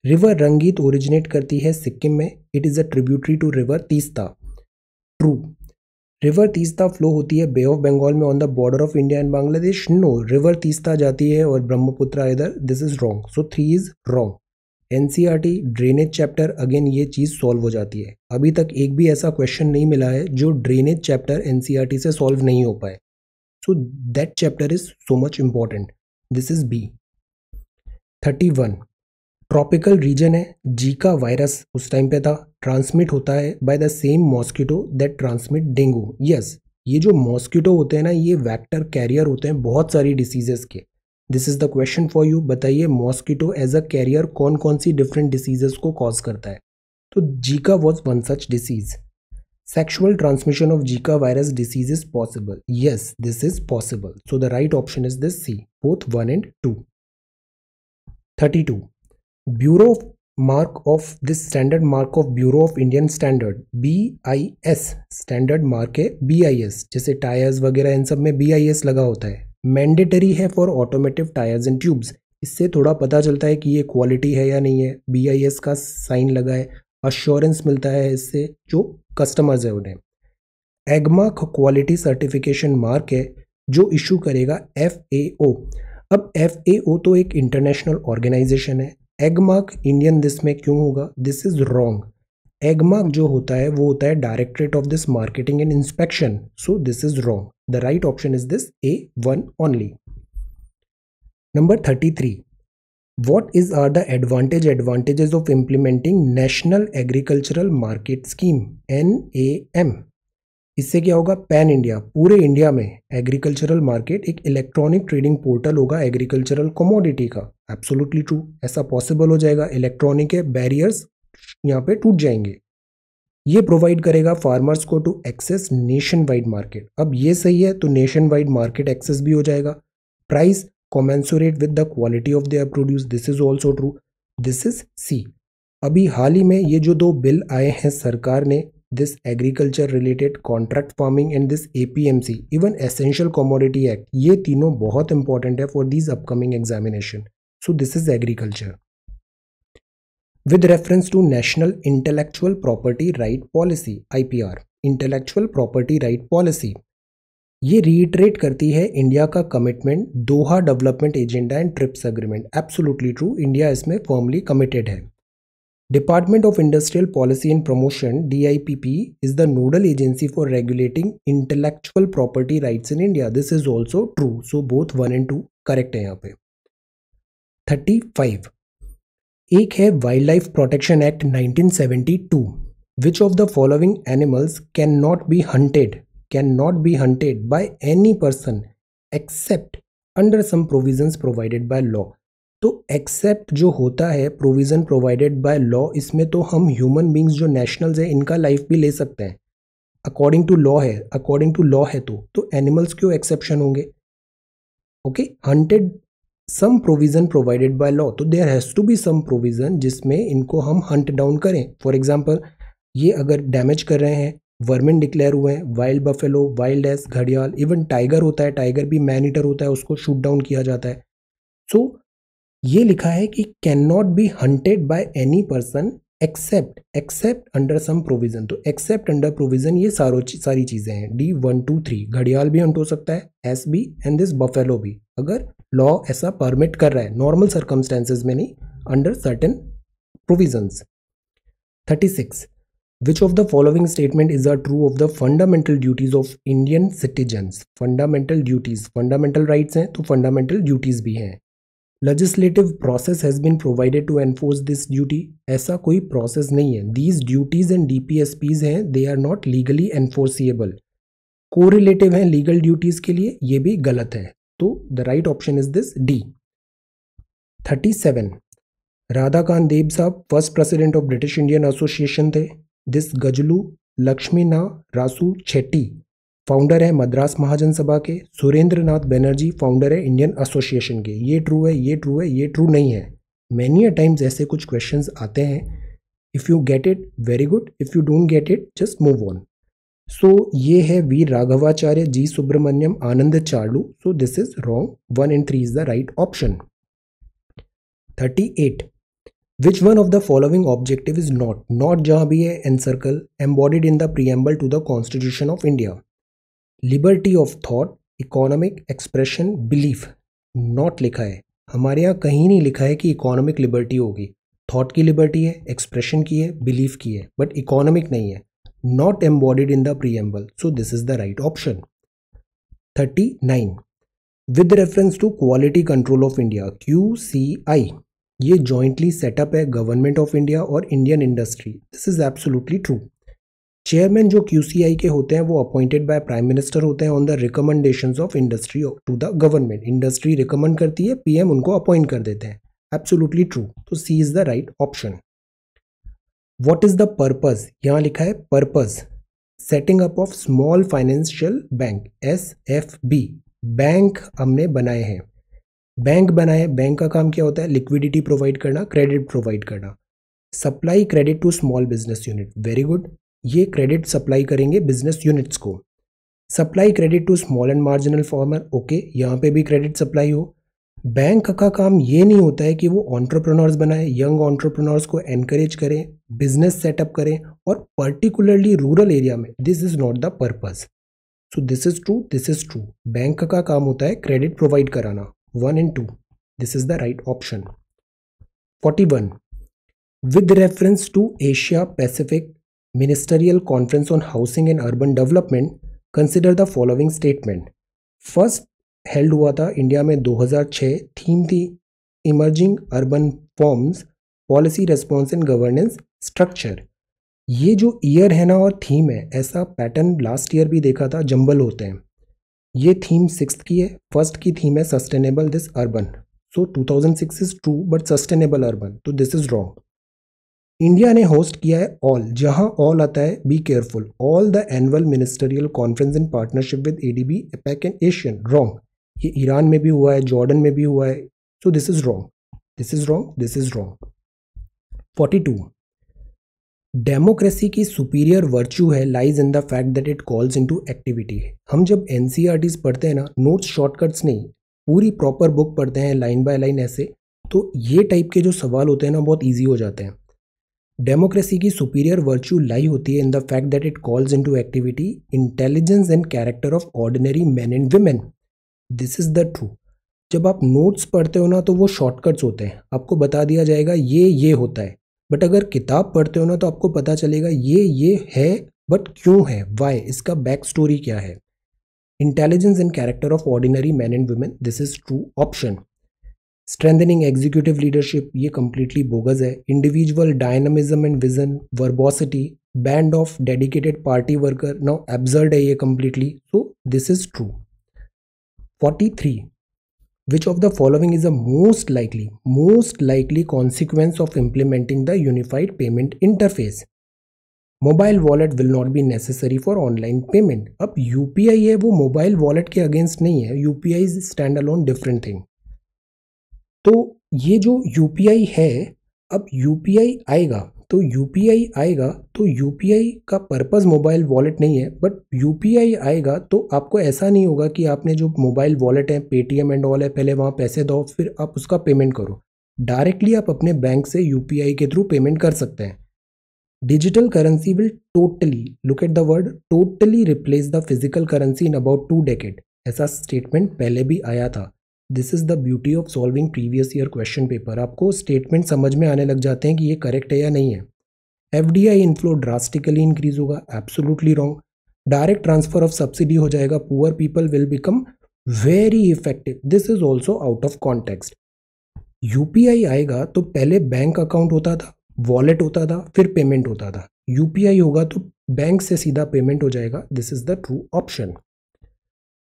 river Rangeet originate करती है सिक्किम में it is a tributary to river Teesta true river Teesta flow होती है बे ऑफ बंगाल में on the border of India and Bangladesh no river Teesta जाती है और ब्रह्मपुत्र इधर this is wrong so three is wrong N C R T drainage chapter again ये चीज़ solve हो जाती है अभी तक एक भी ऐसा क्वेश्चन नहीं मिला है जो drainage chapter N C R T से सॉल्व नहीं हो पाए so that chapter is so much important this is B thirty one tropical region है जीका वायरस उस टाइम पे था ट्रांसमिट होता है by the same mosquito that transmit dengue yes ये जो मॉस्किटो होते हैं ना ये वैक्टर कैरियर होते हैं बहुत सारी डिसीजेस के this is the question for you बताइए मॉस्किटो एज अ कैरियर कौन कौन सी डिफरेंट डिसीजेस को कॉज करता है तो Zika was one such disease sexual transmission of Zika virus disease is possible yes this is possible so the right option is this C both one and two thirty two bureau mark of this standard mark of bureau of Indian standard B I S standard mark है B I S जैसे tyres वगैरह इन सब में B I S लगा होता है mandatory है for automotive tyres and tubes इससे थोड़ा पता चलता है कि ये क्वालिटी है या नहीं है बी आई एस का साइन लगा है अश्योरेंस मिलता है इससे जो कस्टमर्स है उन्हें एगमा क्वालिटी सर्टिफिकेशन मार्क है जो इशू करेगा एफ ए ओ अब एफ ए ओ तो एक इंटरनेशनल ऑर्गेनाइजेशन है एगमार्क इंडियन दिस में क्यों होगा दिस इज रॉन्ग एगमार्क जो होता है वो होता है directorate of this marketing and inspection so this is wrong the right option is this A one only number thirty three what is are the advantage advantages of implementing national agricultural market scheme N A M इससे क्या होगा pan India पूरे India में agricultural market एक electronic trading portal होगा agricultural commodity का absolutely true ऐसा possible हो जाएगा इलेक्ट्रॉनिक है बैरियर्स यहाँ पे टूट जाएंगे ये प्रोवाइड करेगा फार्मर्स को to access nationwide market अब ये सही है तो नेशन वाइड मार्केट एक्सेस भी हो जाएगा price commensurate with the quality of their produce this is also true this is C अभी हाल ही में ये जो दो बिल आए हैं सरकार ने this agriculture related contract farming and this C even essential commodity act ये तीनों बहुत इंपॉर्टेंट है for this upcoming examination So this is agriculture. With reference to National Intellectual Property Right Policy IPR, Intellectual Property Right Policy, ये रिइटरेट करती है India का commitment Doha development agenda and TRIPS agreement absolutely true India इसमें formally committed है department of industrial policy and promotion DIPP is the nodal agency for regulating intellectual property rights in India this is also true so both one and two correct है यहाँ पे 35 एक है wildlife protection act 1972 which of the following animals can not be hunted can not be hunted by any person except under some provisions provided by law तो except जो होता है provision provided by law इसमें तो हम human beings जो nationals हैं इनका लाइफ भी ले सकते हैं अकॉर्डिंग टू लॉ है अकॉर्डिंग टू लॉ है तो तो एनिमल्स क्यों एक्सेप्शन होंगे okay hunted some provision provided by law तो there has to be some provision जिसमें इनको हम हंट डाउन करें फॉर एग्जाम्पल ये अगर डैमेज कर रहे हैं वर्मिन डिक्लेयर हुए हैं वाइल्ड बफेलो वाइल्ड एस घड़ियाल इवन टाइगर होता है टाइगर भी मैनीटर होता है उसको शूट डाउन किया जाता है सो so, ये लिखा है कि can not be hunted by any person except except under some provision तो एक्सेप्ट अंडर प्रोविज़न ये सारो सारी चीज़ें हैं डी वन टू थ्री घड़ियाल भी हंट हो सकता है ass be and this buffalo भी अगर लॉ ऐसा परमिट कर रहा है नॉर्मल सर्कमस्टेंसेज में नहीं under certain provision thirty six which of the following statement is a true of the fundamental duties of Indian citizens fundamental duties fundamental rights हैं तो फंडामेंटल ड्यूटीज भी हैं legislative process has been provided to enforce this duty ऐसा कोई process नहीं है these duties and D P S Ps हैं they are not legally enforceable को रिलेटिव हैं लीगल ड्यूटीज़ के लिए ये भी गलत है तो the right option is this D thirty seven Radha Kant Dev साहब first president of British Indian association थे this Gajulu Lakshminarasu Chetty founder है मद्रास महाजन सभा के सुरेंद्र नाथ बैनर्जी फाउंडर है इंडियन एसोसिएशन के ये ट्रू है ये ट्रू है ये ट्रू नहीं है मैनी अ टाइम्स ऐसे कुछ क्वेश्चंस आते हैं if you get it very good if you don't get it just move on so ये है V Raghavacharya ji Subramaniam Anand Charlu so this is wrong one and three is the right option thirty eight which one of the following objective is not not जहाँ भी है encircle embodied in the preamble to the constitution of India liberty of thought economic expression belief not लिखा है हमारे यहाँ कहीं नहीं लिखा है कि इकोनॉमिक लिबर्टी होगी थॉट की लिबर्टी है एक्सप्रेशन की है बिलीफ की है बट इकोनॉमिक नहीं है not embodied in the preamble so this is the right option thirty nine with reference to quality control of India Q C I ये जॉइंटली सेटअप है गवर्नमेंट ऑफ इंडिया और Indian industry this is absolutely true chairman जो QCI के होते हैं वो appointed by prime minister होते हैं on the recommendation of industry to the government industry recommend करती है पीएम उनको अपॉइंट कर देते हैं एब्सोल्युटली ट्रू तो C is the right option what is the purpose यहाँ लिखा है purpose setting up of small financial bank S F B bank हमने बनाए हैं बैंक बनाए बैंक का काम क्या होता है लिक्विडिटी प्रोवाइड करना क्रेडिट प्रोवाइड करना supply credit to small business unit very good ये क्रेडिट सप्लाई करेंगे बिजनेस यूनिट्स को supply credit to small and marginal farmer okay यहाँ पे भी क्रेडिट सप्लाई हो बैंक का काम ये नहीं होता है कि वो ऑन्ट्रप्रनोर्स बनाए यंग ऑन्ट्रप्रनोर्स को एनकरेज करें बिजनेस सेटअप करें और पर्टिकुलरली रूरल एरिया में this is not the purpose so this is true this is true bank का काम होता है क्रेडिट प्रोवाइड कराना one and two this is the right option forty one with reference to Asia Pacific Ministerial Conference on Housing and Urban Development consider the following statement first held हुआ था India में 2006 theme थी emerging urban forms policy response and governance structure ये जो year है ना और theme है ऐसा पैटर्न लास्ट ईयर भी देखा था जंबल होते हैं ये थीम सिक्स की है फर्स्ट की थीम है sustainable this urban so 2006 is true but sustainable urban तो दिस इज़ रॉन्ग इंडिया ने होस्ट किया है ऑल जहां ऑल आता है be careful all the annual ministerial conference in partnership with ADB APEC and Asian wrong ये Iran में भी हुआ है जॉर्डन में भी हुआ है so this is wrong this is wrong this is wrong forty two democracy की सुपीरियर वर्च्यू है lies in the fact that it calls in to activity हम जब एन e पढ़ते हैं ना नोट्स शॉर्टकट्स नहीं पूरी प्रॉपर बुक पढ़ते हैं लाइन बाय लाइन ऐसे तो ये टाइप के जो सवाल होते हैं ना बहुत ईजी हो जाते हैं डेमोक्रेसी की सुपीरियर वर्च्यू लाई होती है in the fact that it calls in to activity intelligence and character of ordinary man and women this is the true जब आप नोट्स पढ़ते हो ना तो वो शॉर्टकट्स होते हैं आपको बता दिया जाएगा ये ये होता है बट अगर किताब पढ़ते हो ना तो आपको पता चलेगा ये ये है बट क्यों है वाई इसका बैक स्टोरी क्या है intelligence and character of ordinary man and women this is true option strengthening executive leadership ये कम्प्लीटली बोगस है individual dynamism and vision verbosity band of dedicated party worker now absurd है ये completely so this is true forty three which of the following is a most likely most likely consequence of implementing the unified payment interface mobile wallet will not be necessary for online payment अब यू है वो mobile wallet के against नहीं है U P I stand alone different thing तो ये जो यू है अब यू आएगा तो यू आएगा तो यू का पर्पज़ मोबाइल वॉलेट नहीं है बट यू आएगा तो आपको ऐसा नहीं होगा कि आपने जो मोबाइल वॉलेट है पेटीएम एंड ऑल है पहले वहाँ पैसे दो फिर आप उसका पेमेंट करो डायरेक्टली आप अपने बैंक से यू के थ्रू पेमेंट कर सकते हैं digital currency will totally look at the word totally replace the physical currency in about two decade ऐसा स्टेटमेंट पहले भी आया था this is the beauty of solving previous year question paper आपको स्टेटमेंट समझ में आने लग जाते हैं कि ये करेक्ट है या नहीं है F D I inflow drastically increase होगा absolutely wrong direct transfer of subsidy हो जाएगा poor people will become very effective this is also out of context UPI आएगा तो पहले बैंक अकाउंट होता था वॉलेट होता था फिर पेमेंट होता था यूपीआई होगा तो बैंक से सीधा पेमेंट हो जाएगा this is the true option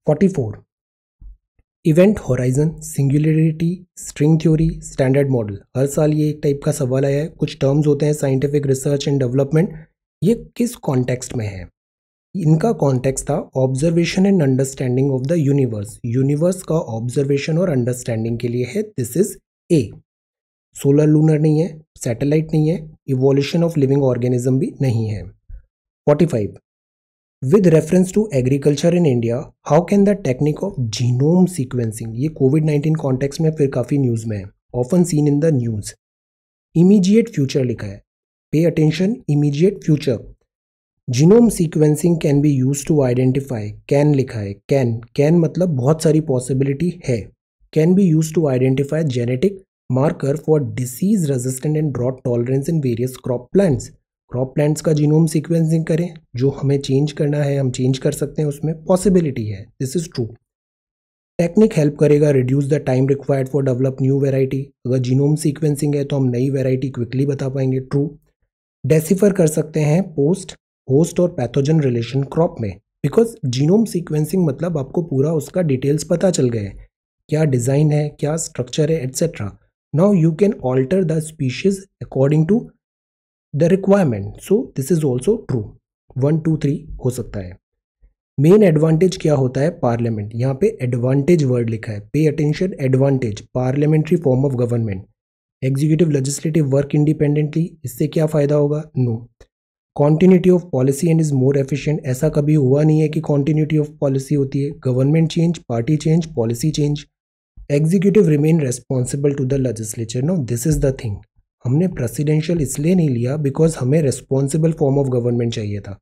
forty four event horizon singularity string theory standard model हर साल ये एक टाइप का सवाल आया है कुछ टर्म्स होते हैं साइंटिफिक रिसर्च एंड डेवलपमेंट ये किस कॉन्टेक्स्ट में है इनका कॉन्टेक्स्ट था observation and understanding of the universe universe का ऑब्जर्वेशन और अंडरस्टैंडिंग के लिए है this is a solar lunar नहीं है सैटेलाइट नहीं है इवोल्यूशन ऑफ लिविंग ऑर्गेनिज्म भी नहीं है five with reference to agriculture in India how can the technique of genome sequencing ये कोविड नाइन्टीन कॉन्टेक्स में फिर काफ़ी न्यूज़ में है often seen in the news immediate future लिखा है pay attention immediate future genome sequencing can be use to identify can लिखा है कैन कैन मतलब बहुत सारी पॉसिबिलिटी है can be use to identify genetic marker for disease resistant and drought tolerance in various crop plants crop plants का genome sequencing करें जो हमें चेंज करना है हम चेंज कर सकते हैं उसमें पॉसिबिलिटी है this is true technique help करेगा reduce the time required for develop new variety अगर जीनोम सीक्वेंसिंग है तो हम नई वेराइटी क्विकली बता पाएंगे ट्रू डेसिफर कर सकते हैं पोस्ट होस्ट और पैथोजन रिलेशन क्रॉप में बिकॉज जीनोम सीक्वेंसिंग मतलब आपको पूरा उसका डिटेल्स पता चल गए क्या डिज़ाइन है क्या स्ट्रक्चर है etcetera now you can alter the species according to the requirement so this is also true one two three हो सकता है मेन एडवांटेज क्या होता है पार्लियामेंट यहाँ पे एडवांटेज वर्ड लिखा है pay attention advantage parliamentary form of government executive legislative work independently इससे क्या फ़ायदा होगा no continuity of policy and is more efficient ऐसा कभी हुआ नहीं है कि कॉन्टीन्यूटी ऑफ पॉलिसी होती है government change party change policy change executive remain responsible to the legislature no this is the thing हमने प्रेसिडेंशियल इसलिए नहीं लिया बिकॉज हमें रेस्पॉन्सिबल फॉर्म ऑफ गवर्नमेंट चाहिए था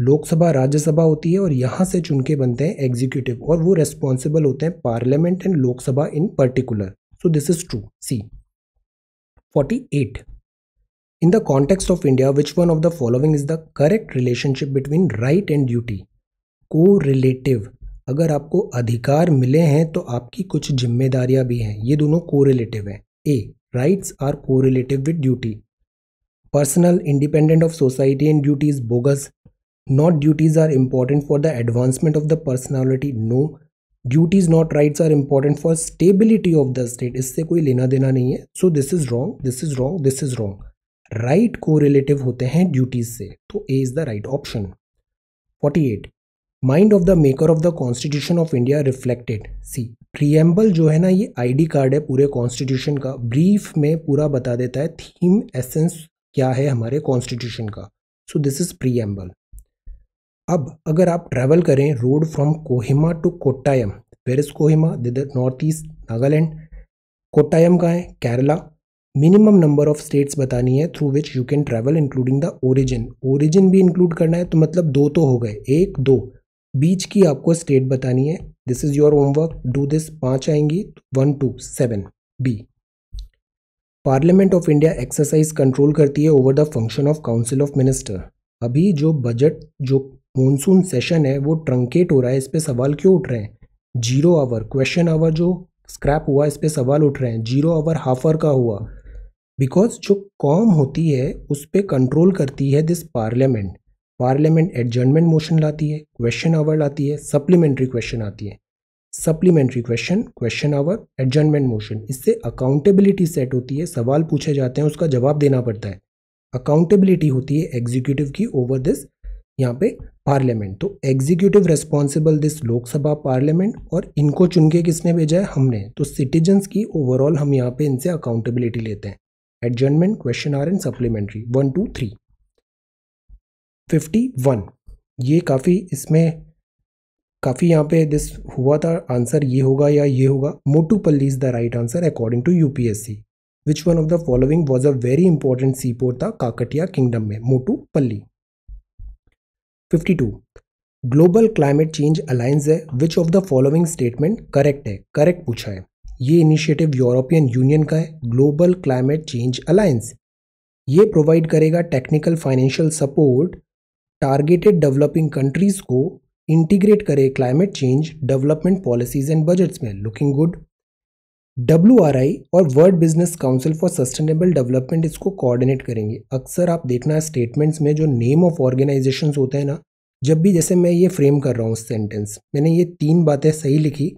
लोकसभा राज्यसभा होती है और यहाँ से चुन के बनते हैं एग्जीक्यूटिव और वो रेस्पॉन्सिबल होते हैं parliament and Lok Sabha in particular so this is true C 48 the context of India which one of the following is the correct relationship between right and duty correlative अगर आपको अधिकार मिले हैं तो आपकी कुछ जिम्मेदारियां भी हैं ये दोनों को रिलेटिव हैं A Rights are correlative with duty. Personal, independent of society and duty is bogus. Not duties are important for the advancement of the personality. No, duties not rights are important for stability of the state इससे कोई लेना देना नहीं है so this is wrong this is wrong this is wrong right correlative होते हैं duties से तो A is the right option 48 mind of the maker of the constitution of India reflected C preamble जो है ना ये ID card है पूरे कॉन्स्टिट्यूशन का ब्रीफ में पूरा बता देता है थीम एसेंस क्या है हमारे कॉन्स्टिट्यूशन का सो दिस इज़ प्रियम्बल अब अगर आप ट्रैवल करें road from Kohima to Kottayam where is Kohima north east Nagaland Kottayam का है Kerala minimum number of states बतानी है through which you can travel including the origin origin भी इंक्लूड करना है तो मतलब दो तो हो गए एक दो बीच की आपको स्टेट बतानी है this is your homework do this पांच आएंगी one two seven B parliament of India exercise control करती है over the function of council of minister अभी जो बजट जो मॉनसून सेशन है वो ट्रंकेट हो रहा है इस पर सवाल क्यों उठ रहे हैं जीरो आवर क्वेश्चन आवर जो स्क्रैप हुआ इस पर सवाल उठ रहे हैं जीरो आवर हाफ आवर का हुआ बिकॉज जो कॉम होती है उस पर कंट्रोल करती है this parliament parliament adjournment motion लाती है क्वेश्चन आवर लाती है सप्लीमेंट्री क्वेश्चन आती है supplementary question question hour adjournment motion इससे अकाउंटेबिलिटी सेट होती है सवाल पूछे जाते हैं उसका जवाब देना पड़ता है अकाउंटेबिलिटी होती है एग्जीक्यूटिव की ओवर दिस यहाँ पे पार्लियामेंट तो executive responsible this Lok Sabha parliament और इनको चुन के किसने भेजा है हमने तो सिटीजन्स की ओवरऑल हम यहाँ पे इनसे अकाउंटेबिलिटी लेते हैं adjournment question hour and supplementary one two three fifty one ये काफ़ी इसमें काफ़ी यहाँ पे दिस हुआ था आंसर ये होगा या ये होगा Motupalli is the right answer according to UPSC which one of the following was a very important sea port था काकटिया किंगडम में Motupalli fifty two global climate change alliance है which of the following statement correct है correct पूछा है ये initiative European Union का है global climate change alliance ये प्रोवाइड करेगा technical financial support targeted developing countries को इंटीग्रेट करे climate change development policies and budgets में लुकिंग गुड डब्ल्यू और world business council for sustainable development इसको कोऑर्डिनेट करेंगे अक्सर आप देखना स्टेटमेंट्स में जो नेम ऑफ ऑर्गेनाइजेशन होते हैं ना जब भी जैसे मैं ये फ्रेम कर रहा हूँ सेंटेंस मैंने ये तीन बातें सही लिखी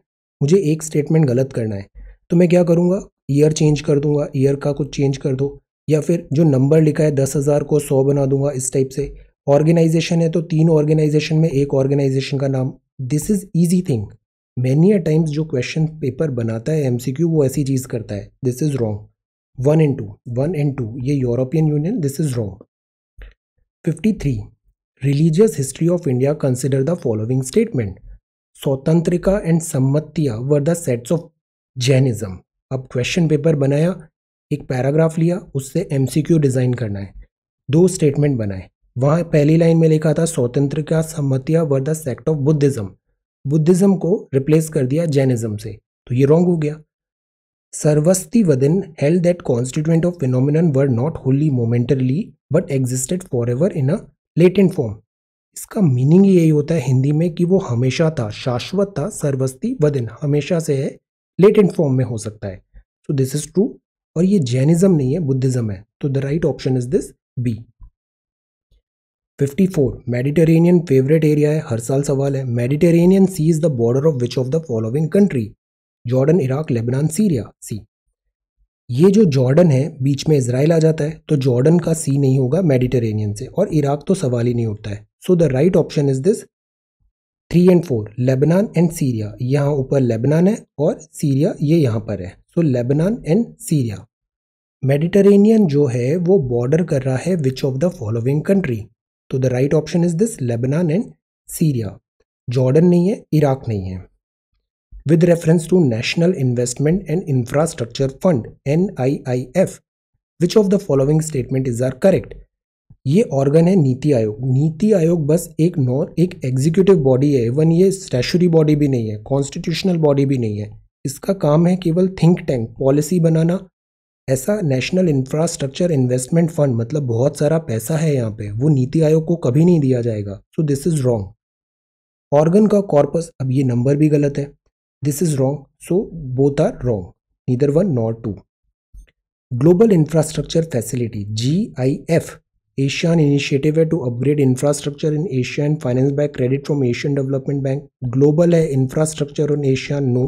मुझे एक स्टेटमेंट गलत करना है तो मैं क्या करूँगा ईयर चेंज कर दूंगा ईयर का कुछ चेंज कर दो या फिर जो नंबर लिखा है दस हज़ार को सौ बना दूंगा इस टाइप से ऑर्गेनाइजेशन है तो तीन ऑर्गेनाइजेशन में एक ऑर्गेनाइजेशन का नाम this is easy thing many a times जो क्वेश्चन पेपर बनाता है एमसीक्यू वो ऐसी चीज़ करता है this is wrong one and two one and two ये European Union this is wrong fifty three religious history of India consider the following statement Sautrantika and Sammitiya were the sects of Jainism अब question paper बनाया एक paragraph लिया उससे MCQ design करना है दो statement बनाए वह पहली लाइन में लिखा था Sautrantika Sammitiya were the sect of Buddhism Buddhism को रिप्लेस कर दिया जैनिज़्म से तो ये रॉन्ग हो गया Sarvastivadin held that constituent of phenomena were not wholly momentarily but existed for ever in a latent form इसका मीनिंग यही होता है हिंदी में कि वो हमेशा था शाश्वत था सर्वस्ती वदन हमेशा से है लेटेंट फॉर्म में हो सकता है सो दिस इज़ ट्रू और ये जैनिज़्म नहीं है बुद्धिज़्म है तो the right option is this B 54 Mediterranean favourite area है हर साल सवाल है Mediterranean sea is the border of which of the following country Jordan Iraq Lebanon Syria C ये जो जॉर्डन है बीच में इसराइल आ जाता है तो जॉर्डन का सी नहीं होगा मेडिटेरेनियन से और इराक तो सवाल ही नहीं उठता है so the right option is this three and four Lebanon and Syria यहाँ ऊपर लेबनान है और सीरिया ये यहाँ पर है so Lebanon and Syria Mediterranean जो है वो बॉर्डर कर रहा है which of the following country तो the right option is this Lebanon and Syria Jordan नहीं है इराक नहीं है with reference to national investment and infrastructure fund N I I F which of the following statement is are correct ये organ है नीति आयोग नीति आयोग बस एक non एक executive body है इवन ये स्टेचुरी बॉडी भी नहीं है कॉन्स्टिट्यूशनल बॉडी भी नहीं है इसका काम है केवल थिंक टैंक पॉलिसी बनाना ऐसा नेशनल इंफ्रास्ट्रक्चर इन्वेस्टमेंट फंड मतलब बहुत सारा पैसा है यहाँ पे वो नीति आयोग को कभी नहीं दिया जाएगा so this is wrong organ का कॉर्पस अब ये नंबर भी गलत है this is wrong so both are wrong neither one not two global infrastructure facility G I F Asian initiative है to upgrade infrastructure in Asia and finance by credit from Asian development bank global है infrastructure in Asia no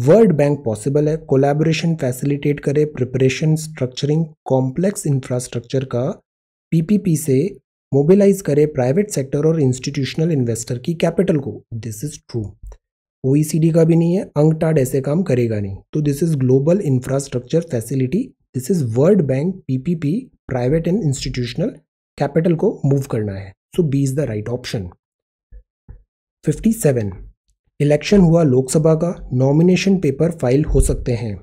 world bank possible है collaboration facilitate करे preparation structuring complex infrastructure का PPP से mobilise करे private sector और institutional investor की capital को this is true ओ का भी नहीं है अंगटाड ऐसे काम करेगा नहीं तो this is global infrastructure facility this is world bank PPP private and institutional capital को मूव करना है so B is the right option seven election हुआ लोकसभा का नॉमिनेशन पेपर फाइल हो सकते हैं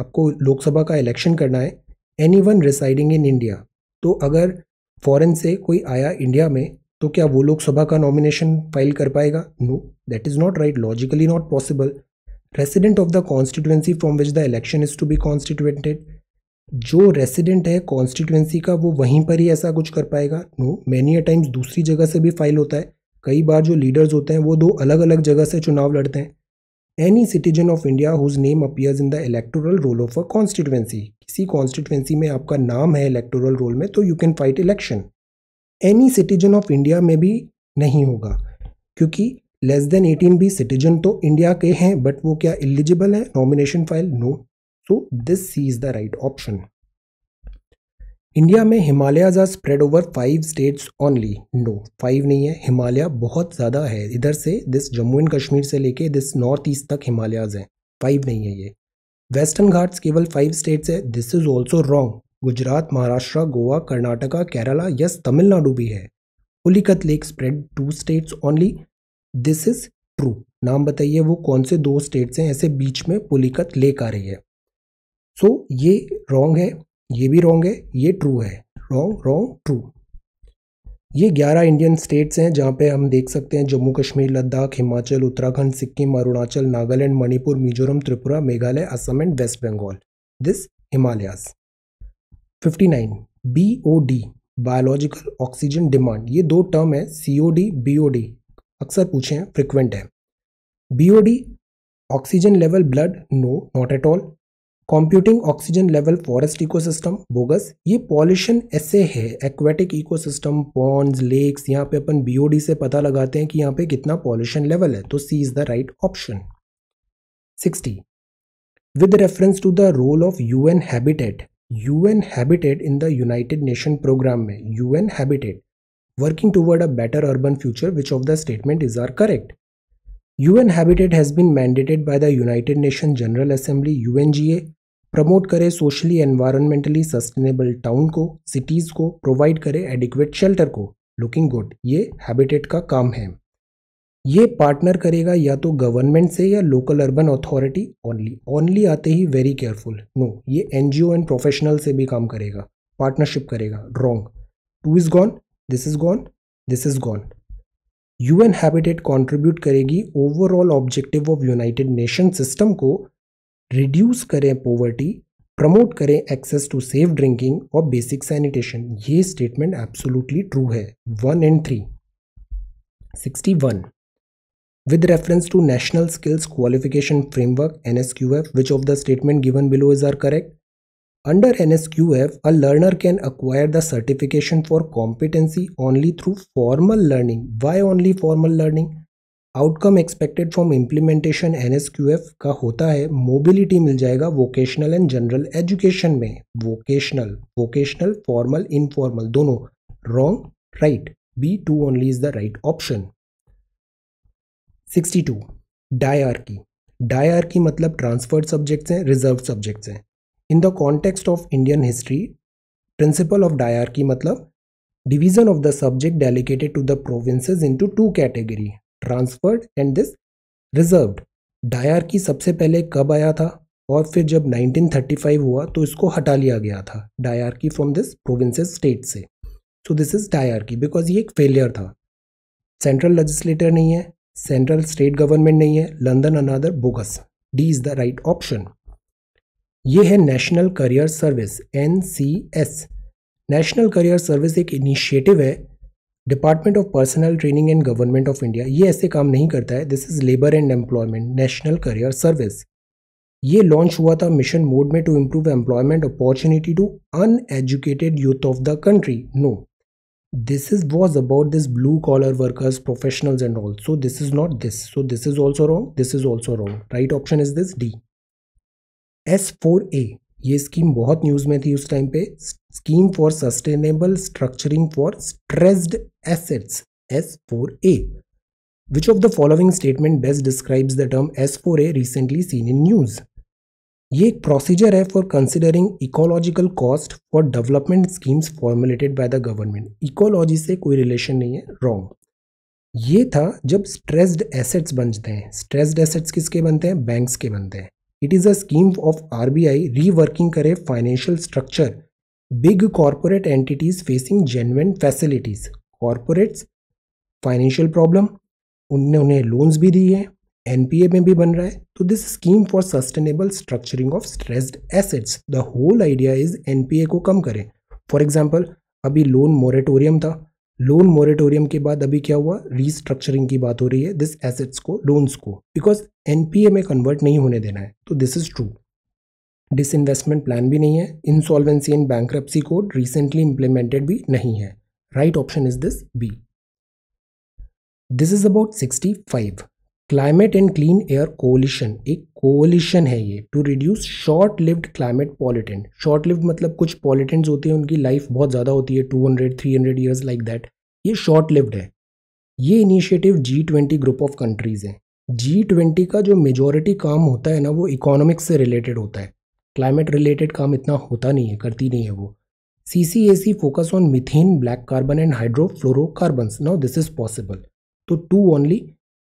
आपको लोकसभा का इलेक्शन करना है any one residing in India तो अगर फॉरेन से कोई आया इंडिया में तो क्या वो लोकसभा का नॉमिनेशन फाइल कर पाएगा no that is not right logically not possible resident of the constituency from which the election is to be constituted जो रेसिडेंट है कॉन्स्टिट्यूएंसी का वो वहीं पर ही ऐसा कुछ कर पाएगा नो मैनी अ टाइम्स दूसरी जगह से भी फाइल होता है कई बार जो लीडर्स होते हैं वो दो अलग अलग जगह से चुनाव लड़ते हैं any citizen of India whose name appears in the electoral roll of a constituency किसी कॉन्स्टिट्युएंसी में आपका नाम है इलेक्टोरल रोल में तो you can fight election any citizen of India में भी नहीं होगा क्योंकि लेस देन एटीन भी सिटीजन तो इंडिया के हैं बट वो क्या एलिजिबल है nomination file no so this C is the right option India में Himalayas are spread over five states only no five नहीं है हिमालय बहुत ज़्यादा है इधर से दिस जम्मू एंड कश्मीर से लेके दिस नॉर्थ ईस्ट तक हिमालयाज हैं फाइव नहीं है ये वेस्टर्न घाट्स केवल फाइव स्टेट्स है this is also wrong Gujarat Maharashtra Goa Karnataka Kerala yes Tamil Nadu भी है Pulicat lake spread two states only this is true नाम बताइए वो कौन से दो स्टेट्स हैं ऐसे बीच में पुलिकत लेक आ रही है सो so, ये रॉन्ग है ये भी रॉन्ग है ये ट्रू है रॉन्ग रॉन्ग ट्रू ये ग्यारह इंडियन स्टेट्स हैं जहाँ पे हम देख सकते हैं Jammu Kashmir Ladakh Himachal Uttarakhand Sikkim Arunachal Nagaland Manipur Mizoram Tripura Meghalaya Assam and West Bengal this Himalayas 59 BOD biological oxygen demand ये दो टर्म है सीओडी बीओडी अक्सर पूछे हैं फ्रिक्वेंट है BOD oxygen level blood no not at all computing oxygen level forest ecosystem bogus ये पॉल्यूशन ऐसे है एक्वेटिक इकोसिस्टम पॉन्ड्स लेक्स यहाँ पे अपन बीओडी से पता लगाते हैं कि यहाँ पे कितना पॉल्यूशन लेवल है तो C is the right option sixty with reference to the role of U N habitat U N habitat in the United Nation programme में U N habitat working toward a better urban future which of the statement is are correct UN Habitat has been mandated by the United Nations General Assembly UNGA promote करे socially environmentally sustainable town को cities को provide करे adequate shelter को looking good ये habitat का काम है ये पार्टनर करेगा या तो गवर्नमेंट से या local urban authority only only आते ही वेरी केयरफुल नो ये एन ओ एंड प्रोफेशनल से भी काम करेगा पार्टनरशिप करेगा wrong two is gone this is gone this is gone UN habitat contribute करेगी overall objective of United Nation system को रिड्यूस करें पॉवर्टी प्रमोट करें एक्सेस टू सेफ ड्रिंकिंग और बेसिक सैनिटेशन ये स्टेटमेंट एब्सोल्युटली ट्रू है one and three sixty one with reference to national skills qualification framework N S Q F which of the statement given below is are correct under N S Q F a learner can acquire the certification for competency only through formal learning why only formal learning outcome expected from implementation N का होता है mobility मिल जाएगा vocational and general education में vocational vocational formal informal दोनों wrong right B two only is the right option 62 to diarchy diarchy मतलब transferred subjects हैं reserve subjects हैं in the context of Indian history principle of diarchy मतलब division of the subject delegated to the provinces into two category transferred and this डायर diarchy सबसे पहले कब आया था और फिर जब 1935 हुआ तो इसको हटा लिया गया था diarchy from this provinces state से so this is diarchy because ये एक फेलियर था सेंट्रल लेजिस्लेटर नहीं है सेंट्रल स्टेट गवर्नमेंट नहीं है London another bogus D is the right option ये है national career service N national career service एक इनिशिएटिव है department of personnel training and government of India ये ऐसे काम नहीं करता है this is labour and employment national career service ये लॉन्च हुआ था मिशन मोड में to improve employment opportunity to uneducated youth of the country no this is was about this blue collar workers professionals and all so this is not this so this is also wrong this is also wrong right option is this D S four A ये scheme बहुत news में थी उस time पे scheme for sustainable structuring for stressed assets S four A which of the following statement best describes the term S four A recently seen in news ये एक procedure है for considering ecological cost for development schemes formulated by the government ecology से कोई relation नहीं है wrong ये था जब स्ट्रेस्ड एसेट्स बनते हैं स्ट्रेस्ड एसेट्स किसके बनते हैं बैंक्स के बनते हैं scheme of R B I RBI reworking करे financial structure big corporate entities facing genuine facilities corporates financial problem उनने उन्हें लोन्स भी दिए हैं एनपीए में भी बन रहा है तो this scheme for sustainable structuring of stressed assets the whole idea is N P A को कम करें फॉर एग्जाम्पल अभी लोन मोरेटोरियम था लोन मॉरेटोरियम के बाद अभी क्या हुआ रीस्ट्रक्चरिंग की बात हो रही है दिस एसेट्स को लोन्स को बिकॉज एनपीए में कन्वर्ट नहीं होने देना है तो this is true this investment plan भी नहीं है insolvency and bankruptcy code recently implemented भी नहीं है right option is this B this is about sixty five climate and clean air coalition एक कोलिशन है ये to reduce short lived climate pollutant short lived मतलब कुछ पॉलिटेंट्स होते हैं उनकी लाइफ बहुत ज़्यादा होती है two hundred three hundred like that ये शॉर्ट लिव्ड है ये initiative G twenty group of countries हैं जी ट्वेंटी का जो मेजोरिटी काम होता है ना वो इकोनॉमिक्स से रिलेटेड होता है क्लाइमेट रिलेटेड काम इतना होता नहीं है करती नहीं है वो C C A C focus on methane black carbon and hydrofluorocarbon now this is possible तो टू ओनली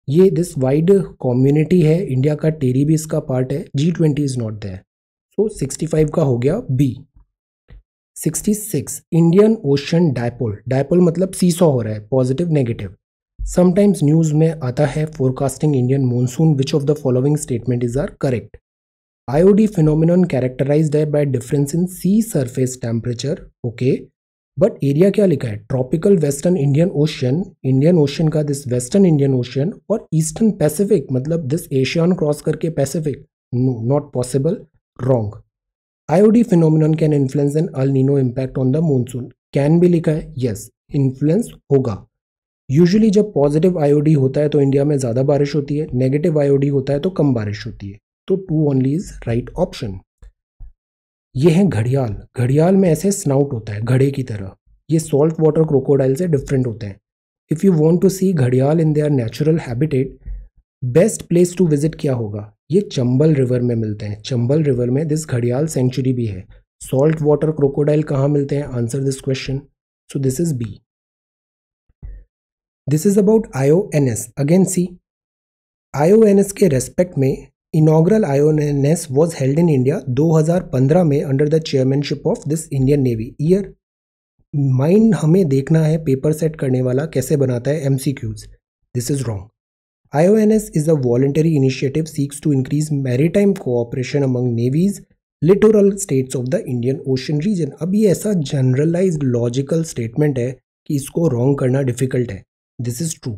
ये दिस वाइड कम्युनिटी है इंडिया का टेरी भी इसका पार्ट है G twenty is not there so sixty five का हो गया B sixty six Indian ocean dipole dipole मतलब सीसो हो रहा है पॉजिटिव नेगेटिव समटाइम्स न्यूज़ में आता है forecasting Indian monsoon which of the following statement is are correct IOD phenomenon है by difference in sea surface temperature okay but area क्या लिखा है tropical western Indian ocean Indian ocean का this western Indian ocean और eastern Pacific मतलब this Asian cross करके Pacific no not possible wrong IOD phenomenon can influence an El Nino impact on the monsoon can भी लिखा है yes yes, influence होगा usually जब positive IOD होता है तो इंडिया में ज़्यादा बारिश होती है नेगेटिव आईओडी होता है तो कम बारिश होती है तो two only is right option ये है घड़ियाल घड़ियाल में ऐसे स्नाउट होता है घड़े की तरह ये सॉल्ट वाटर क्रोकोडाइल से डिफरेंट होते हैं if you want to see घड़ियाल in their natural habitat best place to visit क्या होगा ये चंबल रिवर में मिलते हैं चंबल रिवर में दिस घड़ियाल सेंचुरी भी है सॉल्ट वाटर क्रोकोडाइल कहाँ मिलते हैं answer this question so this is B this is about N S again C N S के रेस्पेक्ट में inaugural I N S was held in India दो हजार पंद्रह में under the chairmanship of this Indian navy year mind हमें देखना है paper set करने वाला कैसे बनाता है M C Qs this is wrong I O N S is a voluntary initiative seeks to increase maritime cooperation among navies littoral states of the Indian Ocean region अब ये ऐसा generalise logical statement है कि इसको wrong करना difficult है this is true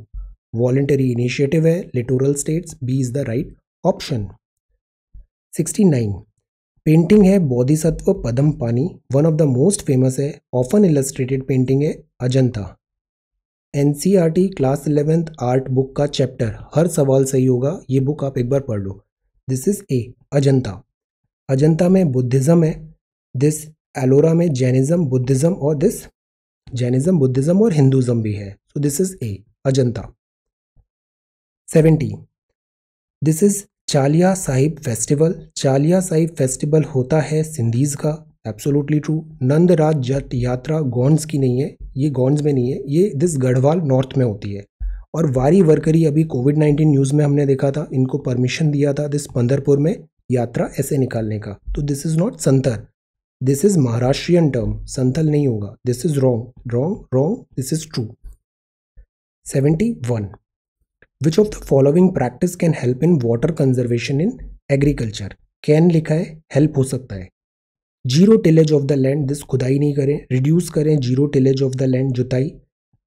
voluntary initiative है littoral states B is the right option 69 painting है Bodhisattva Padmapani one of the most famous है ऑफन इलस्ट्रेटेड पेंटिंग है अजंता एन क्लास इलेवेंथ आर्ट बुक का चैप्टर हर सवाल सही होगा ये बुक आप एक बार पढ़ लो this is a Ajanta Ajanta में बुद्धिज़्म है दिस एलोरा में जैनिज़्म बुद्धिज़्म और दिस जैनिज़्म बुद्धिज़्म और हिंदुज़्म भी है so this is a Ajanta seventy this is Chaliya Sahib festival Chaliya Sahib festival होता है सिंधीज़ का एब्सोलूटली ट्रू नंदराज जट यात्रा गोंड्स की नहीं है ये गोंड्स में नहीं है ये दिस गढ़वाल नॉर्थ में होती है और वारी वर्करी अभी कोविड नाइन्टीन न्यूज़ में हमने देखा था इनको परमिशन दिया था दिस पंदरपुर में यात्रा ऐसे निकालने का तो दिस इज़ नॉट संतर this is Maharashtrian term Santhal नहीं होगा this is wrong wrong wrong this is true seventy one which of the following practice can help in water conservation in agriculture can लिखा है हेल्प हो सकता है zero tillage of the land this खुदाई नहीं करें रिड्यूस करें zero tillage of the land जुताई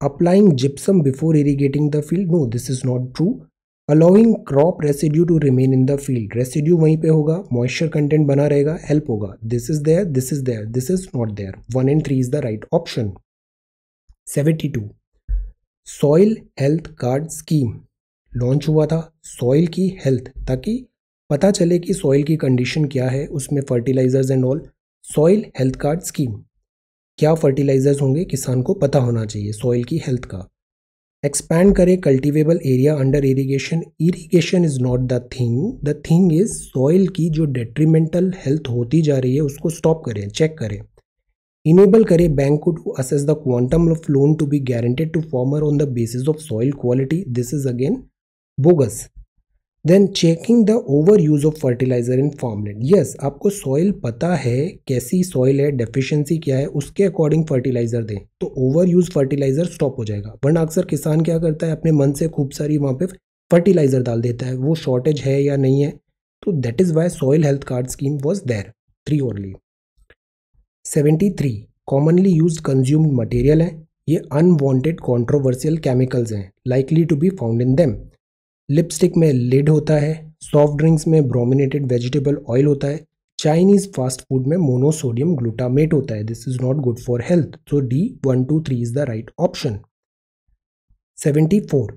applying gypsum before irrigating the field no this is not true allowing crop residue to remain in the field residue वहीं पर होगा moisture content बना रहेगा हेल्प होगा this is there this is there this is not there one and three is the right option seventy two soil health card scheme launch हुआ था soil की health ताकि पता चले कि सॉइल की कंडीशन क्या है उसमें fertilisers and all soil health card scheme क्या फर्टिलाइजर्स होंगे किसान को पता होना चाहिए सॉइल की हेल्थ का एक्सपैंड करें cultivable area under irrigation irrigation is not the thing the thing is soil की जो डेट्रीमेंटल हेल्थ होती जा रही है उसको स्टॉप करें चेक करें इनेबल करें बैंक को to assess the quantum of loan to be guaranteed to farmer on the basis of soil quality this is again bogus then checking the over use of fertiliser in farmland yes आपको soil पता है कैसी soil है deficiency क्या है उसके according fertiliser दें तो ओवर यूज फर्टिलाइजर स्टॉप हो जाएगा वरना अक्सर किसान क्या करता है अपने मन से खूब सारी वहाँ पे फर्टिलाइजर डाल देता है वो शॉर्टेज है या नहीं है तो that is why soil health card scheme was there three only seventy three commonly use consumed material है ये अनवॉन्टेड कॉन्ट्रोवर्सियल केमिकल्स हैं likely to be found in them lipstick में लिड होता है सॉफ्ट ड्रिंक्स में ब्रोमिनेटेड वेजिटेबल ऑयल होता है Chinese fast food में मोनोसोडियम ग्लूटामेट होता है this is not good for health so D one two three is the right option seventy four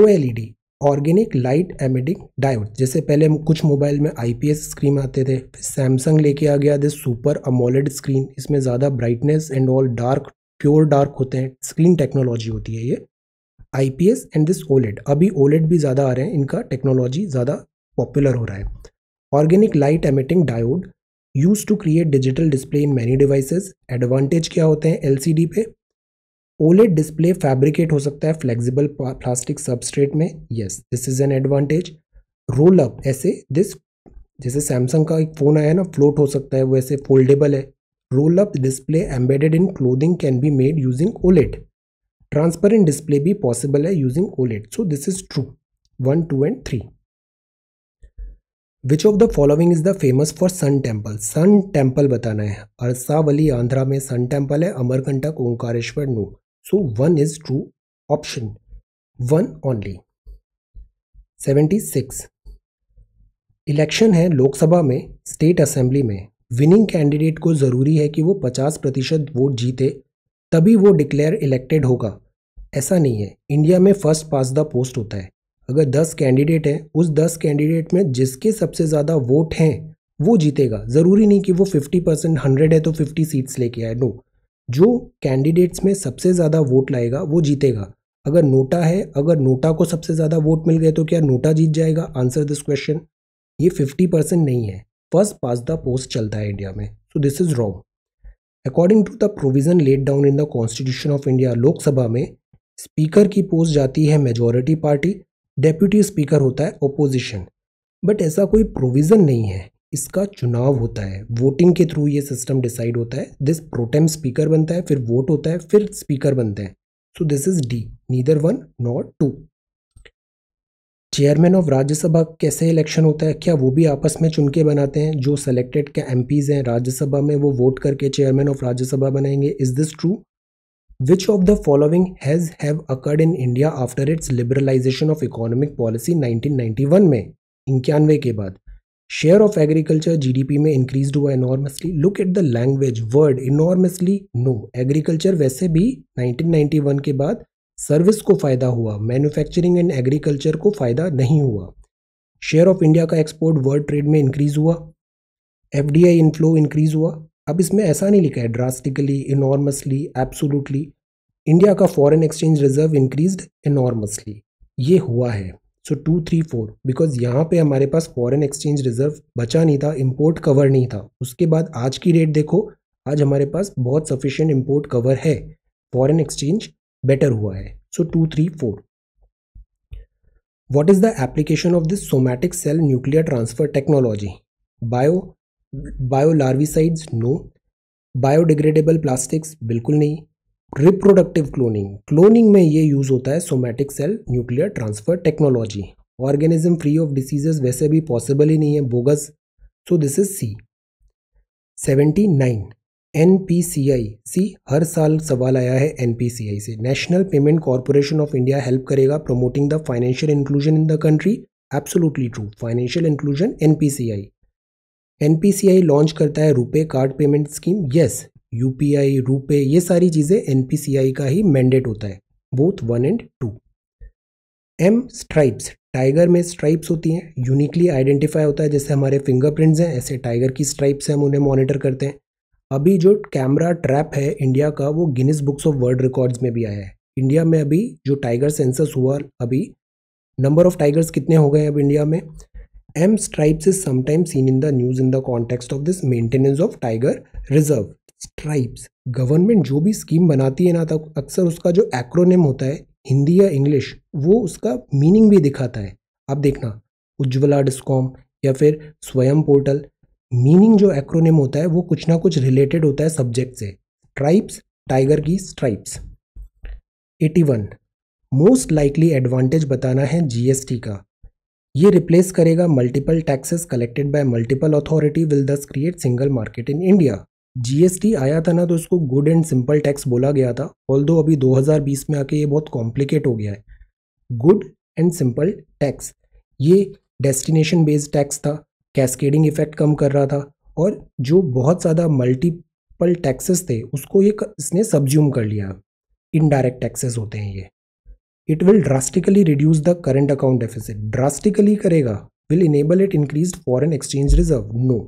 O L E D organic light emitting diode जैसे पहले कुछ mobile में आई P S screen आते थे फिर Samsung लेके आ गया दिस सुपर अमोलेड स्क्रीन इसमें ज़्यादा brightness and all dark pure dark होते हैं स्क्रीन टेक्नोलॉजी होती है ये I P S and this OLED अभी ओलेड e भी ज़्यादा आ रहे हैं इनका टेक्नोलॉजी ज़्यादा पॉपुलर हो रहा है organic light emitting diode use to create digital display in many devices advantage क्या होते हैं एल पे ओलेड डिस्प्ले फैब्रिकेट हो सकता है फ्लेक्सिबल प्लास्टिक सबस्ट्रेट में yes this is an advantage roll up ऐसे दिस जैसे सैमसंग का एक फ़ोन आया ना फ्लोट हो सकता है वो ऐसे फोल्डेबल है roll up display embedded in clothing can be made using OLED transparent display भी पॉसिबल है using OLED so this is true one two and three which of the following is the famous for sun temple sun temple बताना है अरसावली आंध्रा में sun temple है Amarkantak Omkareshwar no so one is true option one only seventy six election है लोकसभा में state assembly में winning candidate को ज़रूरी है कि वो पचास प्रतिशत वोट जीते तभी वो डिक्लेयर इलेक्टेड होगा ऐसा नहीं है इंडिया में फर्स्ट पास द पोस्ट होता है अगर दस कैंडिडेट हैं उस दस कैंडिडेट में जिसके सबसे ज़्यादा वोट हैं वो जीतेगा ज़रूरी नहीं कि वो फिफ्टी परसेंट हंड्रेड है तो फिफ्टी सीट्स लेके आए नो जो कैंडिडेट्स में सबसे ज़्यादा वोट लाएगा वो जीतेगा अगर नोटा है अगर नोटा को सबसे ज़्यादा वोट मिल गए तो क्या नोटा जीत जाएगा आंसर दिस क्वेश्चन ये फिफ्टी परसेंट नहीं है फर्स्ट पास द पोस्ट चलता है इंडिया में so this is wrong according to the provision laid down in the constitution of India Lok Sabha में स्पीकर की पोस्ट जाती है मेजोरिटी पार्टी डेप्यूटी स्पीकर होता है ओपोजिशन बट ऐसा कोई प्रोविज़न नहीं है इसका चुनाव होता है वोटिंग के थ्रू ये सिस्टम डिसाइड होता है दिस प्रोटेम स्पीकर बनता है फिर वोट होता है फिर स्पीकर बनता है so this is D neither one not two chairman of Rajya Sabha कैसे इलेक्शन होता है क्या वो भी आपस में चुन के बनाते हैं जो सेलेक्टेड के एम हैं राज्यसभा में वो वोट करके चेयरमैन ऑफ राज्यसभा बनाएंगे is this true which of the following has have occurred in India after its liberalisation of economic policy 1991 में इक्यानवे के बाद शेयर ऑफ एग्रीकल्चर जीडीपी में इंक्रीज हुआ enormously look at the language word enormously no agriculture वैसे भी 1991 के बाद सर्विस को फ़ायदा हुआ मैन्युफैक्चरिंग एंड एग्रीकल्चर को फ़ायदा नहीं हुआ शेयर ऑफ इंडिया का एक्सपोर्ट वर्ल्ड ट्रेड में इंक्रीज़ हुआ F D I inflow increase हुआ अब इसमें ऐसा नहीं लिखा है ड्रास्टिकली इनॉर्मसली एब्सोलूटली इंडिया का foreign exchange reserve increase enormously ये हुआ है so two three four because यहाँ पे हमारे पास फॉरेन एक्सचेंज रिजर्व बचा नहीं था इम्पोर्ट कवर नहीं था उसके बाद आज की रेट देखो आज हमारे पास बहुत सफिशेंट इम्पोर्ट कवर है फॉरेन एक्सचेंज बेटर हुआ है so two three four is the application of this somatic cell nuclear transfer technology bio bio larvicides no biodegradable plastics बिल्कुल नहीं रिप्रोडक्टिव क्लोनिंग क्लोनिंग में ये यूज़ होता है somatic cell nuclear transfer technology organism free of diseases वैसे भी possible ही नहीं है bogus so this is C seventy nine N P C I C हर साल सवाल आया है एन पी सी आई से National Payment Corporation of India help करेगा promoting the financial inclusion in the country absolutely true financial inclusion N P C I N P C I launch करता है RuPay card payment scheme yes U P I RuPay ये सारी चीज़ें N P C आई का ही mandate होता है both one and two M stripes tiger में stripes होती हैं यूनिकली आइडेंटिफाई होता है जैसे हमारे फिंगरप्रिंट्स हैं ऐसे टाइगर की स्ट्राइप्स हम उन्हें मॉनिटर करते हैं अभी जो कैमरा ट्रैप है इंडिया का वो Guinness Books of World Records में भी आया है इंडिया में अभी जो टाइगर सेंसस हुआ अभी नंबर ऑफ टाइगर्स कितने हो गए अब इंडिया में M stripes is sometimes seen in the news in the context of this maintenance of tiger reserve stripes government जो भी स्कीम बनाती है ना तो अक्सर उसका जो एक्रोनेम होता है हिंदी या इंग्लिश वो उसका मीनिंग भी दिखाता है आप देखना उज्ज्वला डिस्कॉम या फिर स्वयं पोर्टल मीनिंग जो एक्रोनिम होता है वो कुछ ना कुछ रिलेटेड होता है सब्जेक्ट से ट्राइब्स टाइगर की स्ट्राइप्स 81 मोस्ट लाइकली एडवांटेज बताना है जीएसटी का ये रिप्लेस करेगा multiple taxes collected by multiple authority will thus create single market in India GST आया था ना तो इसको गुड एंड सिंपल टैक्स बोला गया था ऑल दो अभी 2020 में आके ये बहुत कॉम्प्लिकेट हो गया है गुड एंड सिंपल टैक्स ये डेस्टिनेशन बेस्ड टैक्स था कैस्केडिंग इफेक्ट कम कर रहा था और जो बहुत ज़्यादा मल्टीपल टैक्सेस थे उसको ये इसने सब्ज्यूम कर लिया इनडायरेक्ट टैक्सेस होते हैं ये it will drastically reduce the current account deficit drastically करेगा will enable it increase foreign exchange reserve no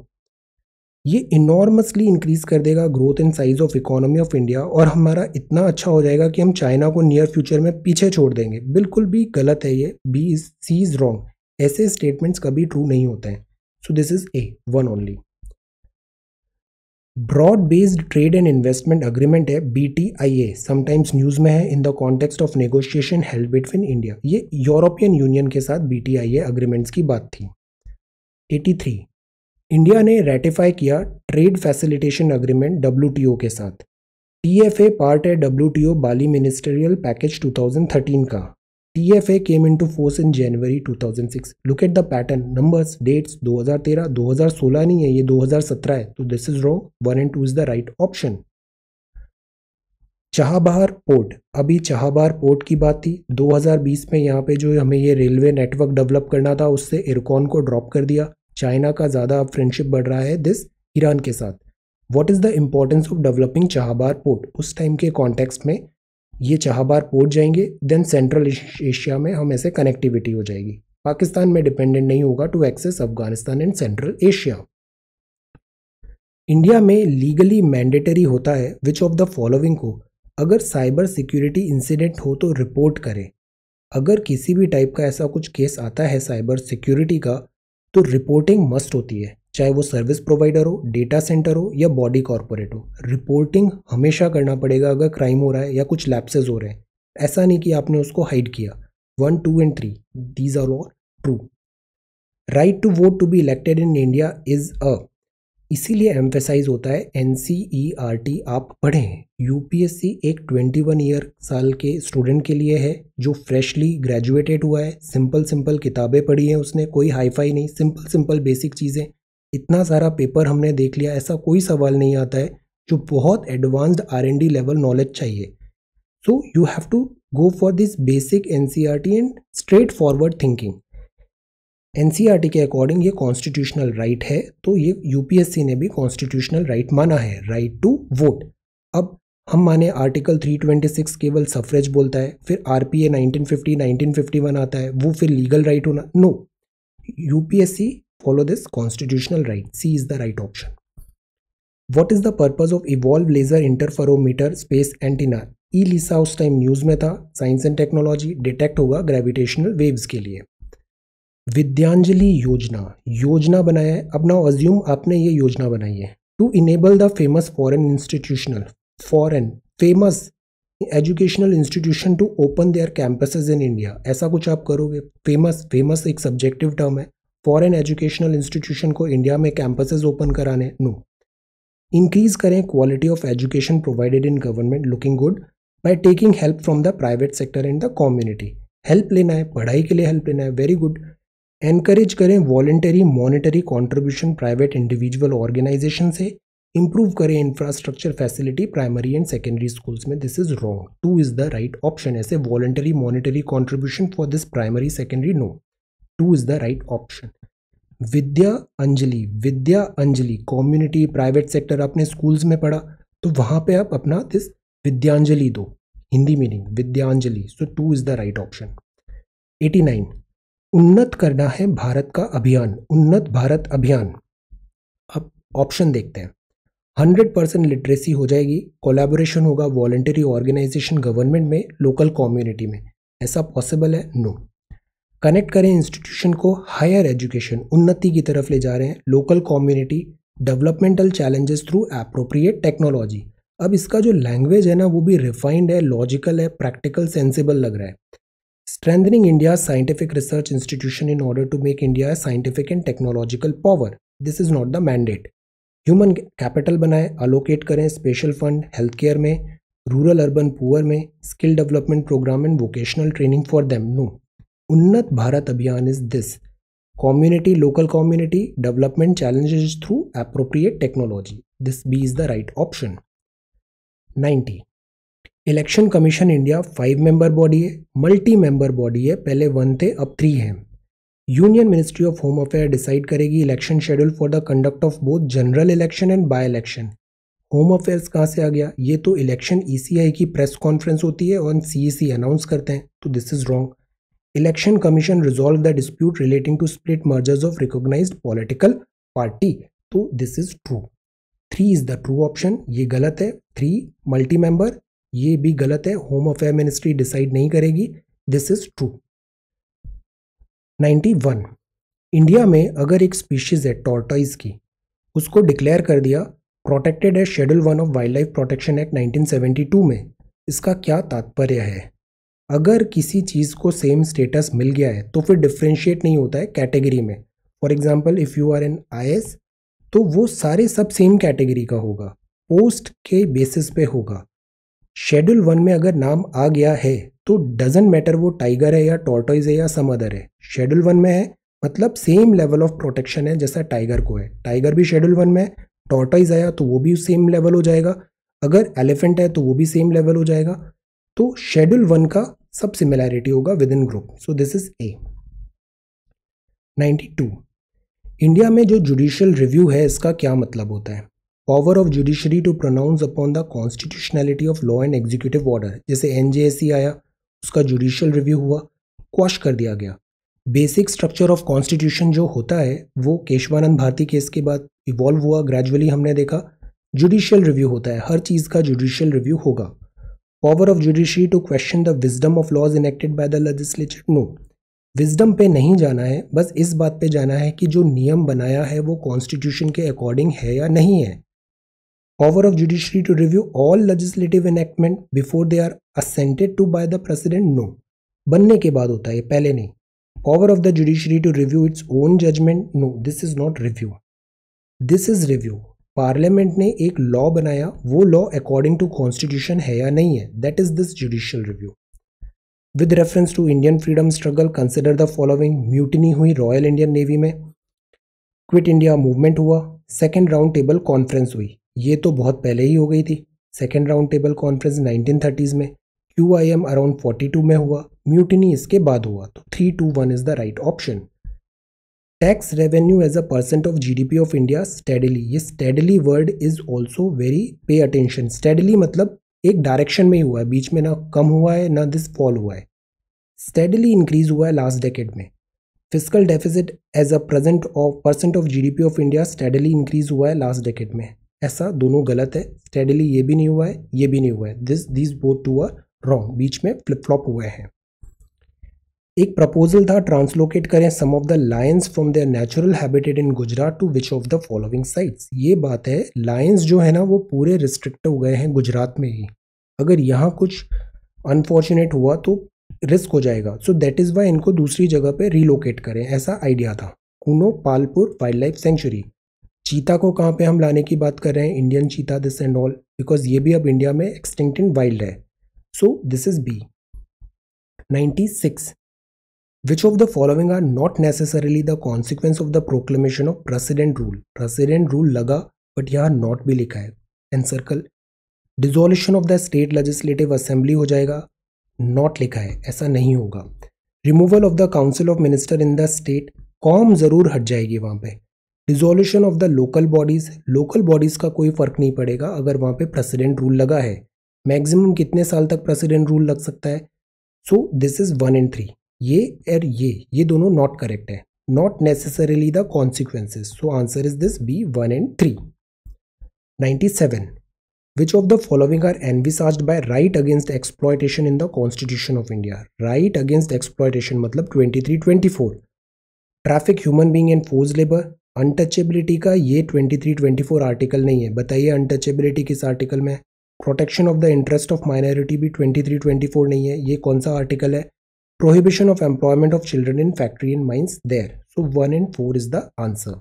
ये इनॉर्मसली इंक्रीज कर देगा growth in size of economy of India और हमारा इतना अच्छा हो जाएगा कि हम चाइना को नियर फ्यूचर में पीछे छोड़ देंगे बिल्कुल भी गलत है ये B is C is wrong ऐसे स्टेटमेंट्स कभी ट्रू नहीं होते हैं So this is A, one only. Broad based trade and investment agreement है B T I A sometimes news में है in the context of negotiation help between India ये European Union के साथ B T I A agreements की बात थी 83 India ने रेटिफाई किया ट्रेड फैसिलिटेशन अग्रीमेंट डब्ल्यू के साथ टी एफ ए पार्ट है W T O Bali ministerial package two thousand thirteen का TFA came into force in January 2006. Look at the pattern, numbers, dates 2013, 2016 नहीं है ये 2017 है तो this is wrong. One and two is the right option. Chabahar port अभी Chabahar port की बात थी 2020 में यहाँ पे जो हमें ये रेलवे नेटवर्क डेवलप करना था उससे इरकॉन को ड्रॉप कर दिया चाइना का ज़्यादा फ्रेंडशिप बढ़ रहा है दिस ईरान के साथ what is the importance of developing Chabahar port उस टाइम के कॉन्टेक्स्ट में ये चाहबार पोर्ट जाएंगे देन सेंट्रल एशिया में हम ऐसे कनेक्टिविटी हो जाएगी पाकिस्तान में डिपेंडेंट नहीं होगा to access Afghanistan and Central Asia India में लीगली मैंडेटरी होता है विच ऑफ द फॉलोइंग को अगर साइबर सिक्योरिटी इंसिडेंट हो तो रिपोर्ट करें अगर किसी भी टाइप का ऐसा कुछ केस आता है साइबर सिक्योरिटी का तो रिपोर्टिंग मस्ट होती है चाहे वो सर्विस प्रोवाइडर हो डेटा सेंटर हो या बॉडी कॉरपोरेट हो रिपोर्टिंग हमेशा करना पड़ेगा अगर क्राइम हो रहा है या कुछ लैप्सेज हो रहे हैं ऐसा नहीं कि आपने उसको हाइड किया one two and three these are all true right to vote to be elected in India is a इसीलिए एम्फेसाइज होता है N C E R T आप पढ़ें सी एक ट्वेंटी वन ईयर साल के स्टूडेंट के लिए है जो फ्रेशली ग्रेजुएटेड हुआ है सिंपल सिंपल किताबें पढ़ी हैं उसने कोई हाईफाई नहीं सिंपल सिंपल बेसिक चीज़ें इतना सारा पेपर हमने देख लिया ऐसा कोई सवाल नहीं आता है जो बहुत advanced R N D level knowledge चाहिए so you have to go for this basic N C R T and straightforward thinking N C R T के अकॉर्डिंग ये कॉन्स्टिट्यूशनल राइट right है तो ये यू पी एस सी ने भी constitutional right right माना है राइट टू वोट अब हम माने आर्टिकल 326 केवल सफरेज बोलता है फिर R P A nineteen fifty आता है वो फिर लीगल राइट होना no U P S C Follow this constitutional right. C is the right option. What is the purpose of evolved Laser Interferometer Space Antenna? E e LISA उस time news में था science and technology detect होगा gravitational waves के लिए विद्यांजलि योजना योजना बनाया है अब नाउ अज्यूम आपने ये योजना बनाई है to enable the famous foreign institutional foreign famous educational institution to open their campuses in India ऐसा कुछ आप करोगे फेमस फेमस एक सब्जेक्टिव टर्म है फॉरेन एजुकेशनल इंस्टीट्यूशन को इंडिया में कैंपसेज ओपन कराने नो इंक्रीज करें quality of education provided in government looking good by taking help from the private sector and the community help लेना है पढ़ाई के लिए हेल्प लेना है वेरी गुड एनकरेज करें voluntary monetary contribution private individual organisation से इम्प्रूव करें infrastructure facility primary and secondary schools में this is wrong two is the right option ऐसे voluntary monetary contribution for this primary secondary no two is the right option Vidya Anjali Vidya Anjali community private sector आपने schools में पढ़ा तो वहां पे आप अपना दिस विद्यांजलि दो Hindi meaning Vidyanjali so two is the right option 89 उन्नत करना है भारत का अभियान उन्नत भारत अभियान अब ऑप्शन देखते हैं हंड्रेड परसेंट लिटरेसी हो जाएगी कोलैबोरेशन होगा वॉलेंटरी ऑर्गेनाइजेशन गवर्नमेंट में लोकल कॉम्युनिटी में ऐसा पॉसिबल है नो no. कनेक्ट करें इंस्टीट्यूशन को हायर एजुकेशन उन्नति की तरफ ले जा रहे हैं local community developmental challenges through appropriate technology अब इसका जो लैंग्वेज है ना वो भी रिफाइंड है लॉजिकल है प्रैक्टिकल सेंसिबल लग रहा है strengthening India scientific research institution in order to make India scientific and technological power this is not the mandate human capital बनाएं अलोकेट करें स्पेशल फंड हेल्थ केयर में रूरल अर्बन पुअर में skill development programme and vocational training for them no Unnat Bharat Abhiyan is this community local community development challenges through appropriate technology this B is the right option ninety election commission India five member body है multi member body है पहले one थे अब three हैं union ministry of home affair decide करेगी election schedule for the conduct of both general election and by election home affairs कहाँ से आ गया ये तो इलेक्शन ईसीआई e की प्रेस कॉन्फ्रेंस होती है और सी अनाउंस e करते हैं तो this is wrong election commission resolve the dispute relating to split mergers of recognise political party तो this is true three is the true option ये गलत है थ्री मल्टी मेंबर ये भी गलत है होम अफेयर मिनिस्ट्री डिसाइड नहीं करेगी this is true ninety one India में अगर एक स्पीशीज है टॉर्टॉइज की उसको डिक्लेयर कर दिया प्रोटेक्टेड है schedule one of wildlife protection act 1972 में इसका क्या तात्पर्य है अगर किसी चीज़ को सेम स्टेटस मिल गया है तो फिर डिफ्रेंशिएट नहीं होता है कैटेगरी में for example if you are N I तो वो सारे सब सेम कैटेगरी का होगा पोस्ट के बेसिस पे होगा शेड्यूल वन में अगर नाम आ गया है तो डजेंट मैटर वो टाइगर है या टोर्टोइज है या सम अदर है शेड्यूल वन में है मतलब सेम लेवल ऑफ प्रोटेक्शन है जैसा टाइगर को है टाइगर भी शेड्यूल वन में है टोर्टोइज आया तो वो भी सेम लेवल हो जाएगा अगर एलिफेंट है तो वो भी सेम लेवल हो जाएगा तो शेड्यूल वन का सब सिमिलैरिटी होगा within group so this is a 92 India में जो जुडिशियल रिव्यू है इसका क्या मतलब होता है power of judiciary to pronounce upon the constitutionality of law and executive order जैसे एन e आया उसका जुडिशियल रिव्यू हुआ क्वाश कर दिया गया बेसिक स्ट्रक्चर ऑफ कॉन्स्टिट्यूशन जो होता है वो केशवानंद भारती केस के बाद इवॉल्व हुआ ग्रेजुअली हमने देखा जुडिशियल रिव्यू होता है हर चीज़ का जुडिशियल रिव्यू होगा power of judiciary to question the wisdom of laws enacted by the legislature no wisdom पे नहीं जाना है बस इस बात पे जाना है कि जो नियम बनाया है वो कॉन्स्टिट्यूशन के अकॉर्डिंग है या नहीं है power of judiciary to review all legislative enactment before they are assented to by the president no बनने के बाद होता है पहले नहीं power of the judiciary to review its own judgement no this is not review this is review parliament ने एक law बनाया वो लॉ अकॉर्डिंग टू कॉन्स्टिट्यूशन है या नहीं है that is this judicial review with reference to Indian freedom struggle consider the following mutiny हुई royal Indian navy में क्विट इंडिया मूवमेंट हुआ सेकेंड राउंड टेबल कॉन्फ्रेंस हुई ये तो बहुत पहले ही हो गई थी second round table conference nineteen thirties में Q I M around forty two में हुआ म्यूटनी इसके बाद हुआ तो three two one is the right option tax revenue as a percent of G D P of India steadily ये steadily word is also very pay attention steadily मतलब एक direction में ही हुआ है बीच में ना कम हुआ है ना दिस फॉल हुआ है स्टेडली इंक्रीज हुआ है लास्ट डेकेड में physical deficit as a present of percent of G D P of India steadily increase हुआ है लास्ट डेकेड में ऐसा दोनों गलत है स्टेडली ये भी नहीं हुआ है ये भी नहीं हुआ है this this both two are wrong बीच में फ्लिप फ्लॉप हुए हैं एक प्रपोजल था ट्रांसलोकेट करें some of the lions from their natural habitat in Gujarat to which of the following sites ये बात है लायंस जो है ना वो पूरे रिस्ट्रिक्ट हो गए हैं गुजरात में ही अगर यहाँ कुछ अनफॉर्चुनेट हुआ तो रिस्क हो जाएगा सो दैट इज़ वाई इनको दूसरी जगह पर रिलोकेट करें ऐसा आइडिया था Kuno Palpur wildlife sanctuary चीता को कहाँ पे हम लाने की बात कर रहे हैं इंडियन चीता दिस एंड ऑल बिकॉज ये भी अब इंडिया में एक्सटिंक्ट इन वाइल्ड है so this is B 96 Which of the following are not necessarily the consequence of the proclamation of precedent rule? Precedent rule लगा बट यहाँ not भी लिखा है and circle dissolution of the state legislative assembly हो जाएगा not लिखा है ऐसा नहीं होगा removal of the council of minister in the state कॉम जरूर हट जाएगी वहाँ पे dissolution of the local bodies local bodies का कोई फर्क नहीं पड़ेगा अगर वहाँ पे प्रेसिडेंट रूल लगा है मैक्सिमम कितने साल तक प्रेसिडेंट रूल लग सकता है so this is one and three ये और ये ये दोनों नॉट करेक्ट है not necessarily the consequences so answer is this B one and three ninety seven which of the following are envisaged by right against exploitation in the constitution of India right against exploitation मतलब twenty four traffic human being and force labour untouchability का ये twenty three twenty four article नहीं है बताइए untouchability किस article में protection of the interest of minority भी twenty four नहीं है ये कौन सा आर्टिकल है Prohibition of employment of children in factory and mines there. So 1 and 4 is the answer.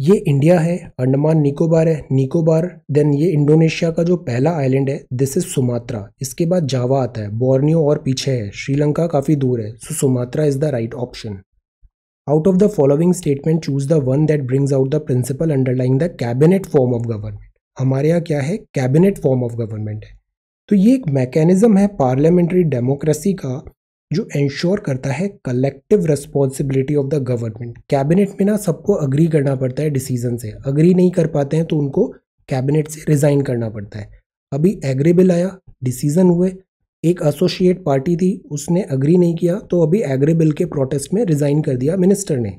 ये इंडिया है अंडमान निकोबार है निकोबार देन ये इंडोनेशिया का जो पहला आइलैंड है दिस इज सुमात्रा इसके बाद जावा आता है बोर्नियो और पीछे है श्रीलंका काफ़ी दूर है so Sumatra is the right option out of the following statement choose the one that brings out the principle underlying the cabinet form of government हमारे यहाँ क्या है कैबिनेट फॉर्म ऑफ गवर्नमेंट है तो ये एक मैकेनिज़्म है पार्लियामेंट्री डेमोक्रेसी का जो इंश्योर करता है collective responsibility of the government cabinet में ना सबको अग्री करना पड़ता है डिसीजन से अग्री नहीं कर पाते हैं तो उनको कैबिनेट से रिज़ाइन करना पड़ता है अभी एग्री बिल आया डिसीजन हुए एक एसोसिएट पार्टी थी उसने अग्री नहीं किया तो अभी एग्री बिल के प्रोटेस्ट में रिज़ाइन कर दिया मिनिस्टर ने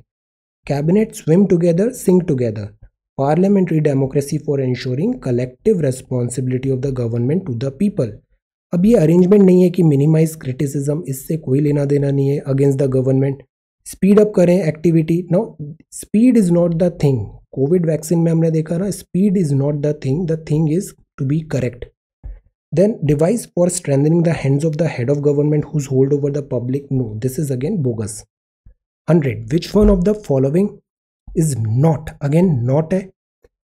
cabinet swim together sing together parliamentary democracy for ensuring collective responsibility of the government to the people अब ये अरेंजमेंट नहीं है कि मिनिमाइज क्रिटिसिज्म इससे कोई लेना देना नहीं है against the government speed up करें activity no speed is not the thing covid vaccine में हमने देखा ना speed is not the thing the thing is to be correct then device for strengthening the hands of the head of government whose hold over the public no this is again bogus hundred which one of the following is not again not है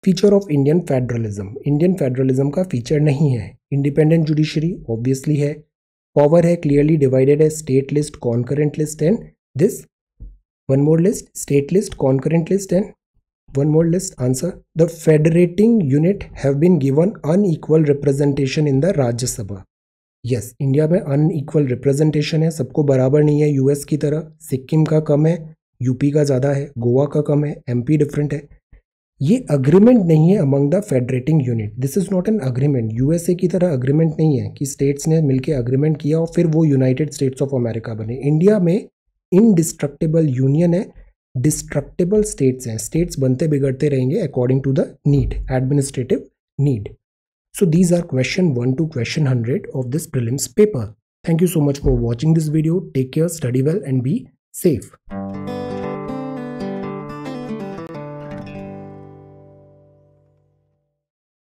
feature of Indian federalism Indian federalism का feature नहीं है independent judiciary obviously है power है clearly divided है state list concurrent list and this one more list state list concurrent list and one more list answer the federating unit have been given unequal representation in the Rajya Sabha yes India में unequal representation है सबको बराबर नहीं है US की तरह सिक्किम का कम है यूपी का ज़्यादा है गोवा का कम है एमपी डिफरेंट है ये अग्रीमेंट नहीं है among the federating unit this is not an agreement USA की तरह अग्रीमेंट नहीं है कि स्टेट्स ने मिलकर अग्रीमेंट किया और फिर वो यूनाइटेड स्टेट्स ऑफ अमेरिका बने इंडिया में इनडिस्ट्रक्टेबल यूनियन है डिस्ट्रक्टेबल स्टेट्स हैं स्टेट्स बनते बिगड़ते रहेंगे according to the need administrative need so these are question one two question hundred of this prelims paper thank you so much for watching this video take care study well and be safe